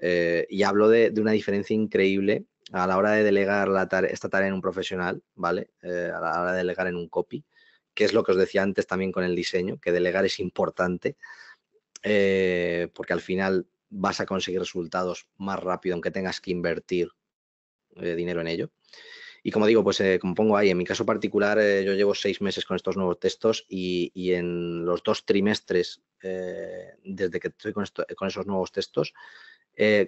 y hablo de, de una diferencia increíble a la hora de delegar esta tarea en un profesional, ¿vale? Eh, a la hora de delegar en un copy, que es lo que os decía antes también con el diseño, que delegar es importante, eh, porque al final vas a conseguir resultados más rápido, aunque tengas que invertir eh, dinero en ello. Y como digo, pues eh, como pongo ahí, en mi caso particular eh, yo llevo seis meses con estos nuevos textos y, en los dos trimestres eh, desde que estoy con, eh, esos nuevos textos,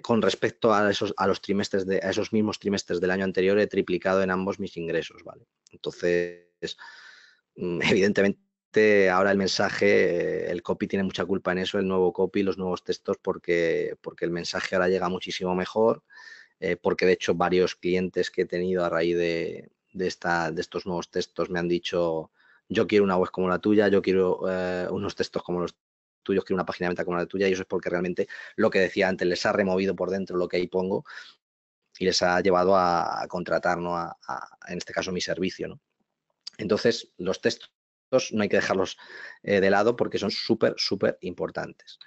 con respecto a, esos, a los trimestres de, a esos mismos trimestres del año anterior, he triplicado en ambos mis ingresos, ¿vale? Entonces, mm, evidentemente ahora el mensaje, el copy tiene mucha culpa en eso, el nuevo copy, los nuevos textos, porque, porque el mensaje ahora llega muchísimo mejor eh, porque de hecho varios clientes que he tenido a raíz de, esta, de estos nuevos textos me han dicho, yo quiero una web como la tuya, yo quiero eh, unos textos como los tuyos, quiero una página de venta como la tuya, y eso es porque realmente lo que decía antes, les ha removido por dentro lo que ahí pongo y les ha llevado a, contratar, en este caso, mi servicio. Entonces, los textos no hay que dejarlos eh, de lado porque son súper, súper importantes.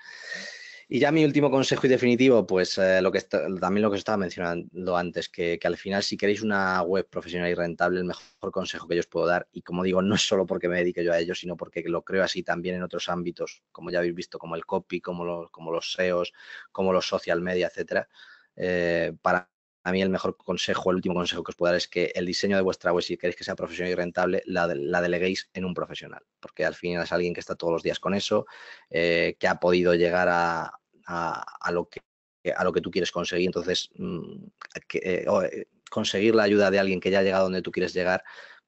Y ya mi último consejo y definitivo, pues eh, también lo que os también lo que estaba mencionando antes, que, al final si queréis una web profesional y rentable, el mejor consejo que yo os puedo dar, y como digo, no es solo porque me dedique yo a ello, sino porque lo creo así también en otros ámbitos, como ya habéis visto, como el copy, como, como los SEOs, como los social media, etcétera. Eh, para mí el mejor consejo, el último consejo que os puedo dar es que el diseño de vuestra web, si queréis que sea profesional y rentable, la, deleguéis en un profesional, porque al final es alguien que está todos los días con eso, eh, que ha podido llegar a, a, lo, que, a lo que tú quieres conseguir. Entonces, mm, eh, eh, conseguir la ayuda de alguien que ya ha llegado donde tú quieres llegar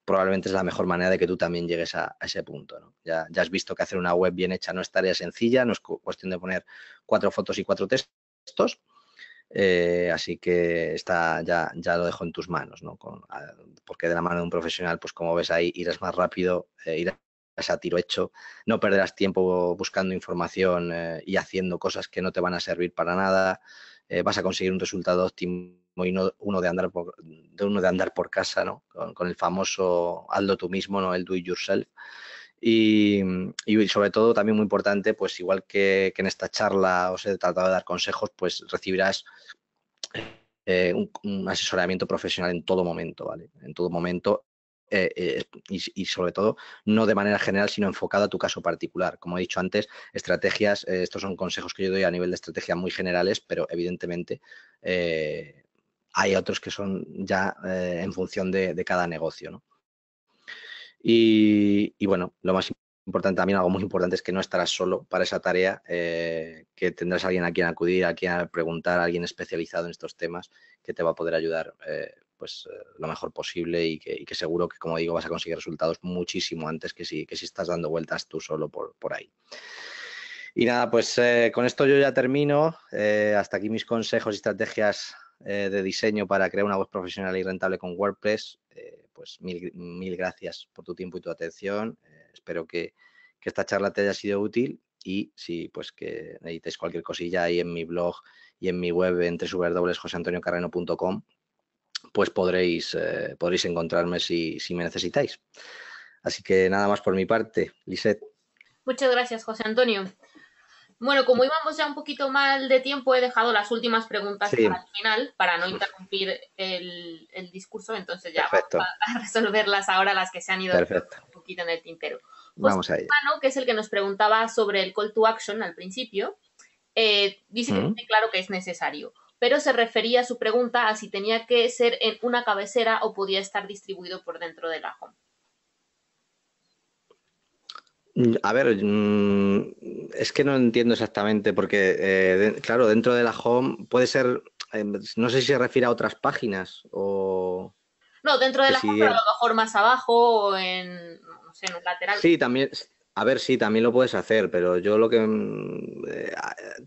probablemente es la mejor manera de que tú también llegues a, ese punto. Ya, ya, has visto que hacer una web bien hecha no es tarea sencilla, no es cuestión de poner cuatro fotos y cuatro textos. Eh, así que está, ya, ya lo dejo en tus manos, ¿no? Ah, porque de la mano de un profesional, pues como ves ahí, irás más rápido, a tiro hecho, no perderás tiempo buscando información eh, y haciendo cosas que no te van a servir para nada, eh, vas a conseguir un resultado óptimo y no uno de andar por, uno de andar por casa, ¿no? Con, el famoso hazlo tú mismo, ¿no? El do it yourself. Y, sobre todo también muy importante, pues igual que, en esta charla os he tratado de dar consejos, pues recibirás eh, un, asesoramiento profesional en todo momento, ¿vale? En todo momento eh, eh, y, sobre todo no de manera general, sino enfocada a tu caso particular. Como he dicho antes, estrategias, eh, estos son consejos que yo doy a nivel de estrategia muy generales, pero evidentemente hay otros que son ya en función de, cada negocio. Y, bueno, lo más importante también, algo muy importante es que no estarás solo para esa tarea, que tendrás alguien a quien acudir, a quien preguntar, a alguien especializado en estos temas que te va a poder ayudar pues eh, lo mejor posible y que, seguro que, como digo, vas a conseguir resultados muchísimo antes que si, si estás dando vueltas tú solo por, ahí. Y nada, pues eh, con esto yo ya termino. Eh, hasta aquí mis consejos y estrategias de diseño para crear una web profesional y rentable con WordPress. pues mil, mil, gracias por tu tiempo y tu atención. espero que, esta charla te haya sido útil y si pues que necesitéis cualquier cosilla ahí en mi blog y en mi web entre www.joseantoniocarreno.com pues podréis, eh, podréis encontrarme si, me necesitáis. Así que nada más por mi parte, Lisette.
Muchas gracias, José Antonio. Bueno, como íbamos ya un poquito mal de tiempo, he dejado las últimas preguntas al final, para no interrumpir el, discurso, entonces ya vamos a, resolverlas ahora, las que se han ido un poquito en el tintero. Pues vamos a ello. que es el que nos preguntaba sobre el call to action al principio, eh, dice que mm. tiene claro que es necesario pero se refería a su pregunta a si tenía que ser en una cabecera o podía estar distribuido por dentro de la home.
Mm, a ver, mm, es que no entiendo exactamente porque, eh, claro, dentro de la home puede ser, em, no sé si se refiere a otras páginas o...
No, dentro de la home, a lo mejor más abajo o en, no sé, en un lateral. Sí,
también, a ver, sí, también lo puedes hacer, pero yo lo que... Mm, eh,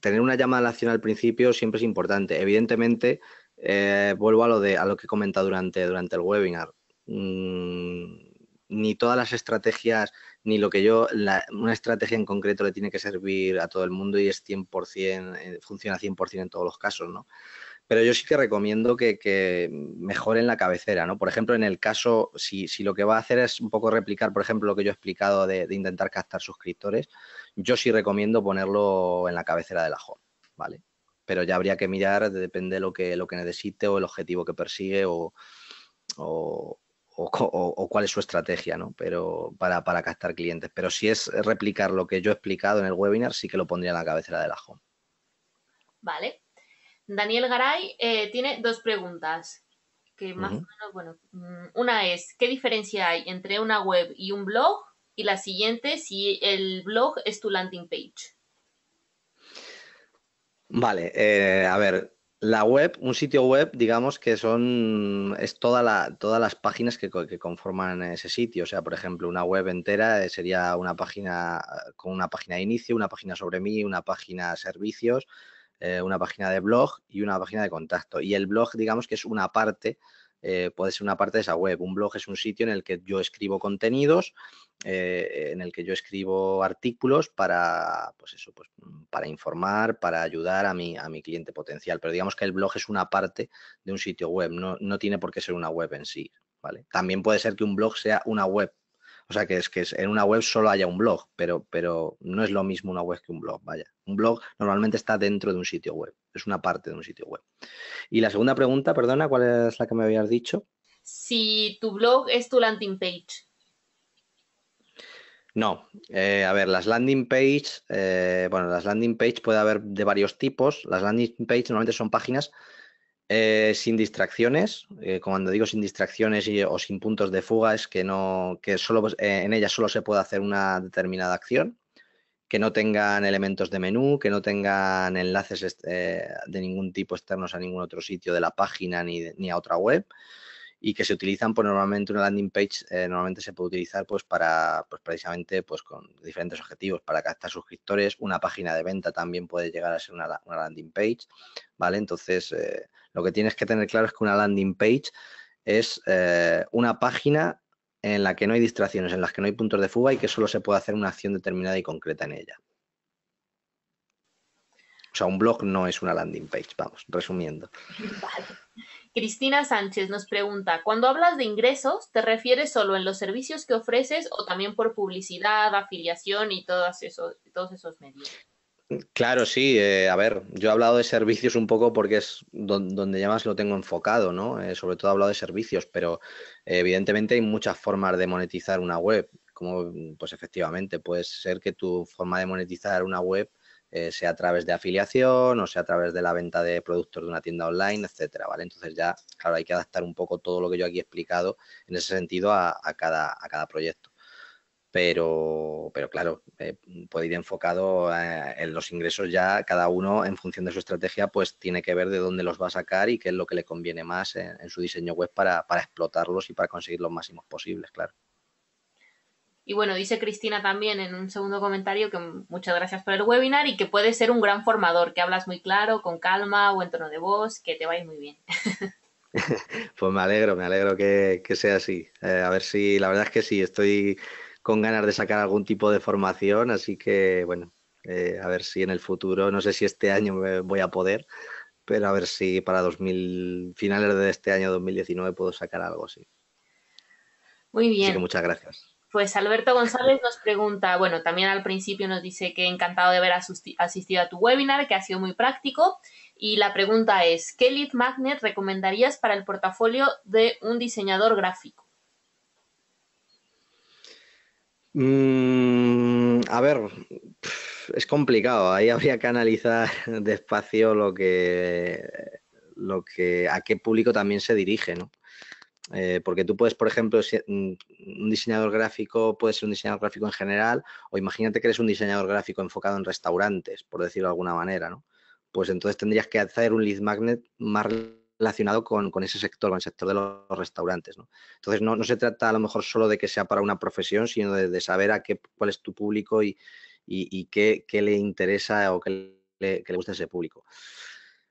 tener una llamada a la acción al principio siempre es importante. Evidentemente, eh, vuelvo a lo, de, a lo que he comentado durante, durante el webinar. Mm, ni todas las estrategias, ni lo que yo... una estrategia en concreto le tiene que servir a todo el mundo y es 100%, eh, funciona 100% en todos los casos, ¿no? pero yo sí que recomiendo que, mejoren la cabecera, ¿no? Por ejemplo, en el caso, si, lo que va a hacer es un poco replicar, por ejemplo, lo que yo he explicado de, intentar captar suscriptores, yo sí recomiendo ponerlo en la cabecera de la home, ¿vale? Pero ya habría que mirar, depende de lo que, lo que necesite o el objetivo que persigue o, cuál es su estrategia, ¿no? Pero para, para captar clientes. Pero si es replicar lo que yo he explicado en el webinar, sí que lo pondría en la cabecera de la home.
Vale, Daniel Garay eh, tiene dos preguntas, que más o menos, bueno, mm, una es, ¿qué diferencia hay entre una web y un blog? Y la siguiente, si el blog es tu landing page.
Vale, eh, a ver, la web, un sitio web, digamos que son, es todas las páginas que, que, conforman ese sitio. O sea, por ejemplo, una web entera eh, sería una página con una página de inicio, una página sobre mí, una página servicios, eh, una página de blog y una página de contacto. Y el blog, digamos que es una parte, eh, puede ser una parte de esa web. Un blog es un sitio en el que yo escribo contenidos, eh, en el que yo escribo artículos para, pues pues, para informar, para ayudar a mi, a mi cliente potencial. Pero digamos que el blog es una parte de un sitio web, no, no tiene por qué ser una web en sí. ¿vale? También puede ser que un blog sea una web o sea, que es que en una web solo haya un blog, pero, pero no es lo mismo una web que un blog, vaya. Un blog normalmente está dentro de un sitio web, es una parte de un sitio web. Y la segunda pregunta, perdona, ¿cuál es la que me habías dicho?
Si tu blog es tu landing page.
No, eh, a ver, las landing page, eh, bueno, las landing page puede haber de varios tipos. Las landing page normalmente son páginas eh, sin distracciones, eh, cuando digo sin distracciones o sin puntos de fuga, es que, no, que solo, eh, en ella solo se puede hacer una determinada acción, que no tengan elementos de menú, que no tengan enlaces eh, de ningún tipo externos a ningún otro sitio de la página ni, a otra web y que se utilizan pues normalmente una landing page normalmente se puede utilizar pues para pues, precisamente pues con diferentes objetivos para captar suscriptores una página de venta también puede llegar a ser una, una landing page vale entonces lo que tienes que tener claro es que una landing page es eh, una página en la que no hay distracciones, en las que no hay puntos de fuga y que solo se puede hacer una acción determinada y concreta en ella. O sea, un blog no es una landing page, vamos, resumiendo.
Cristina Sánchez nos pregunta, cuando hablas de ingresos, ¿te refieres solo en los servicios que ofreces o también por publicidad, afiliación y todos esos medios?
Claro, sí. Eh, a ver, yo he hablado de servicios un poco porque es donde ya más lo tengo enfocado, ¿no? Eh, sobre todo he hablado de servicios, pero eh, evidentemente hay muchas formas de monetizar una web. Como, pues efectivamente, puede ser que tu forma de monetizar una web sea a través de afiliación o sea a través de la venta de productos de una tienda online, etcétera, ¿vale? Entonces ya, claro, hay que adaptar un poco todo lo que yo aquí he explicado en ese sentido a cada proyecto pero, pero claro, eh, puede ir enfocado eh, en los ingresos ya, cada uno en función de su estrategia, pues tiene que ver de dónde los va a sacar y qué es lo que le conviene más en, su diseño web para, explotarlos y para conseguir los máximos posibles, claro.
Y bueno, dice Cristina también en un segundo comentario que muchas gracias por el webinar y que puedes ser un gran formador, que hablas muy claro, con calma, o en tono de voz, que te vais muy bien.
Pues me alegro, me alegro que, sea así. Eh, a ver si, la verdad es que sí, estoy con ganas de sacar algún tipo de formación, así que bueno, eh, a ver si en el futuro, no sé si este año voy a poder, pero a ver si para finales de este año 2019 puedo sacar algo sí. Muy bien. Así que muchas gracias.
Pues Alberto González nos pregunta, bueno, también al principio nos dice que encantado de haber asistido a tu webinar, que ha sido muy práctico. Y la pregunta es, ¿qué lead magnet recomendarías para el portafolio de un diseñador gráfico?
Mm, a ver, es complicado. Ahí habría que analizar despacio lo que, lo que a qué público también se dirige, ¿no? Eh, porque tú puedes, por ejemplo, mm, un diseñador gráfico puede ser un diseñador gráfico en general, o imagínate que eres un diseñador gráfico enfocado en restaurantes, por decirlo de alguna manera, ¿no? Pues entonces tendrías que hacer un lead magnet más relacionado con, ese sector, con el sector de los restaurantes. ¿no? Entonces, no, no, se trata a lo mejor solo de que sea para una profesión, sino de, saber a qué, cuál es tu público y, qué, le interesa o qué le, gusta a ese público.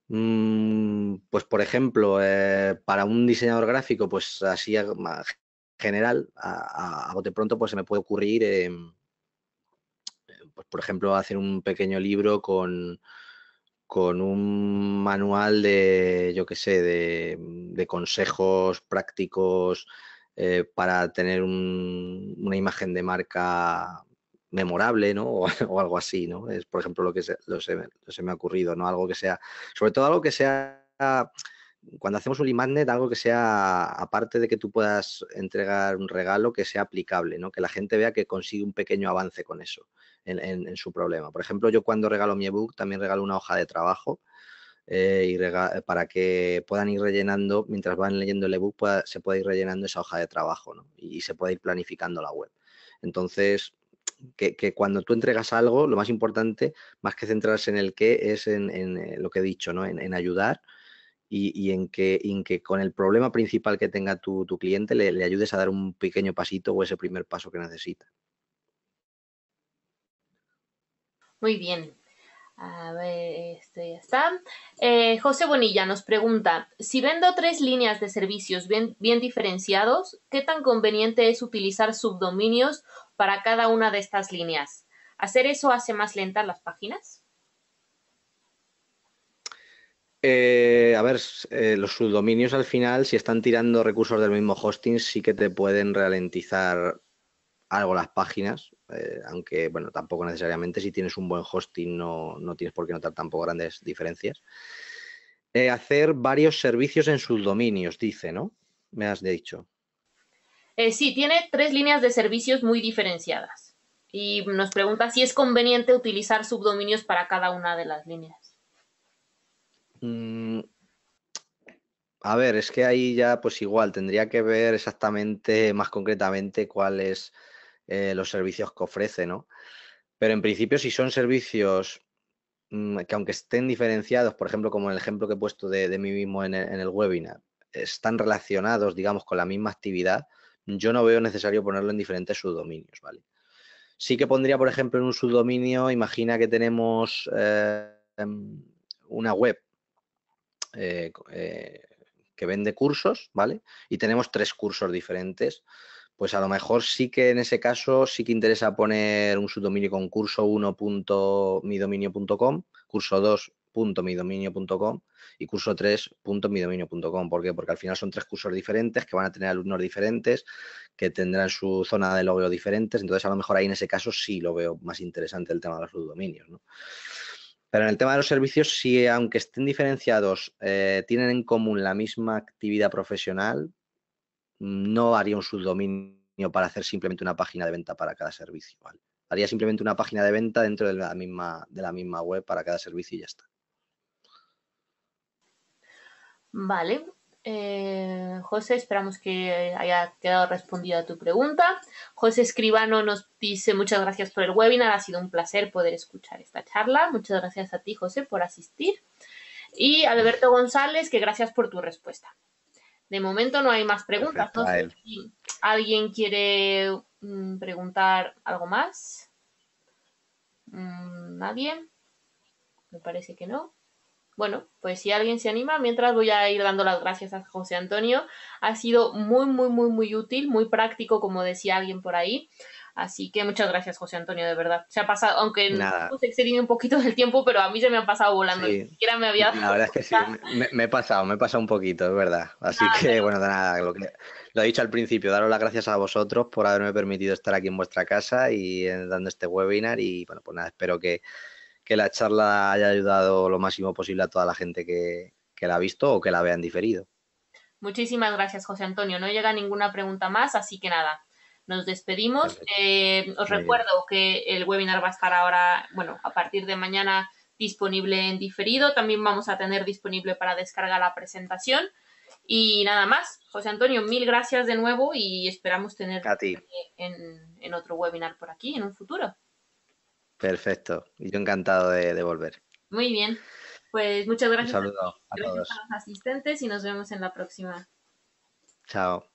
Mm, pues, por ejemplo, eh, para un diseñador gráfico, pues así general, a, a, bote pronto, pues se me puede ocurrir, em, pues, por ejemplo, hacer un pequeño libro con con un manual de, yo qué sé, de, consejos prácticos eh, para tener una imagen de marca memorable, ¿no? O, algo así, ¿no? Es, por ejemplo, lo que se me ha ocurrido, ¿no? Algo que sea, sobre todo algo que sea cuando hacemos un e magnet, algo que sea, aparte de que tú puedas entregar un regalo, que sea aplicable, ¿no? Que la gente vea que consigue un pequeño avance con eso en, su problema. Por ejemplo, yo cuando regalo mi ebook también regalo una hoja de trabajo eh, y eh, para que puedan ir rellenando, mientras van leyendo el ebook, se pueda ir rellenando esa hoja de trabajo ¿no? y, se pueda ir planificando la web. Entonces, que, cuando tú entregas algo, lo más importante, más que centrarse en el qué, es en, eh, lo que he dicho, ¿no? en, en ayudar y, en, que, con el problema principal que tenga tu, cliente le, ayudes a dar un pequeño pasito o ese primer paso que necesita.
Muy bien. A ver, este ya está. Eh, José Bonilla nos pregunta, si vendo tres líneas de servicios bien, bien diferenciados, ¿qué tan conveniente es utilizar subdominios para cada una de estas líneas? ¿Hacer eso hace más lentas las páginas?
Eh, a ver, eh, los subdominios al final, si están tirando recursos del mismo hosting, sí que te pueden ralentizar algo las páginas, eh, aunque bueno, tampoco necesariamente si tienes un buen hosting no, tienes por qué notar tampoco grandes diferencias. hacer varios servicios en subdominios, dice, ¿no? Me has dicho.
sí, tiene tres líneas de servicios muy diferenciadas. Y nos pregunta si es conveniente utilizar subdominios para cada una de las líneas.
Mm, a ver, es que ahí ya pues igual tendría que ver exactamente, más concretamente, cuáles eh, los servicios que ofrece, ¿no? Pero en principio, si son servicios mm, que aunque estén diferenciados, por ejemplo, como el ejemplo que he puesto de, mí mismo en el, webinar, están relacionados, digamos, con la misma actividad, yo no veo necesario ponerlo en diferentes subdominios, ¿vale? Sí que pondría, por ejemplo, en un subdominio, imagina que tenemos eh, em, una web eh, eh, que vende cursos, ¿vale? Y tenemos tres cursos diferentes. Pues a lo mejor sí que en ese caso sí que interesa poner un subdominio con curso1.midominio.com, curso 2midominiocom y curso 3.midominio.com. ¿Por qué? Porque al final son tres cursos diferentes que van a tener alumnos diferentes, que tendrán su zona de logro diferentes. Entonces, a lo mejor ahí en ese caso sí lo veo más interesante el tema de los subdominios. ¿no? Pero en el tema de los servicios, si aunque estén diferenciados, eh, tienen en común la misma actividad profesional, no haría un subdominio para hacer simplemente una página de venta para cada servicio. Haría simplemente una página de venta dentro de la misma, de la misma web para cada servicio y ya está.
Vale, eh, José, esperamos que haya quedado respondida tu pregunta. José Escribano nos dice muchas gracias por el webinar, ha sido un placer poder escuchar esta charla. Muchas gracias a ti, José, por asistir. Y Alberto González, que gracias por tu respuesta. De momento no hay más preguntas. alguien quiere mm, preguntar algo más. Mm, ¿Nadie? Me parece que no bueno, pues si alguien se anima, mientras voy a ir dando las gracias a José Antonio. Ha sido muy, muy, muy, muy útil, muy práctico, como decía alguien por ahí. Así que muchas gracias, José Antonio, de verdad. Se ha pasado, aunque no se excedido un poquito del tiempo, pero a mí se me ha pasado volando. Ni siquiera me había dado La verdad
es que sí, me, he pasado, me he pasado un poquito, es verdad. Así ah, que, bueno, de nada, lo lo he dicho al principio, daros las gracias a vosotros por haberme permitido estar aquí en vuestra casa y dando este webinar. Y bueno, pues nada, espero que, que la charla haya ayudado lo máximo posible a toda la gente que, la ha visto o que la vean diferido.
Muchísimas gracias, José Antonio. No llega ninguna pregunta más, así que nada, nos despedimos. Eh, os recuerdo que el webinar va a estar ahora, bueno, a partir de mañana disponible en diferido. También vamos a tener disponible para descarga la presentación. Y nada más, José Antonio, mil gracias de nuevo y esperamos tener en otro webinar por aquí en un futuro.
Perfecto. Y yo encantado de, volver.
Muy bien. Pues muchas gracias. a, todos. los asistentes y nos vemos en la próxima.
Chao.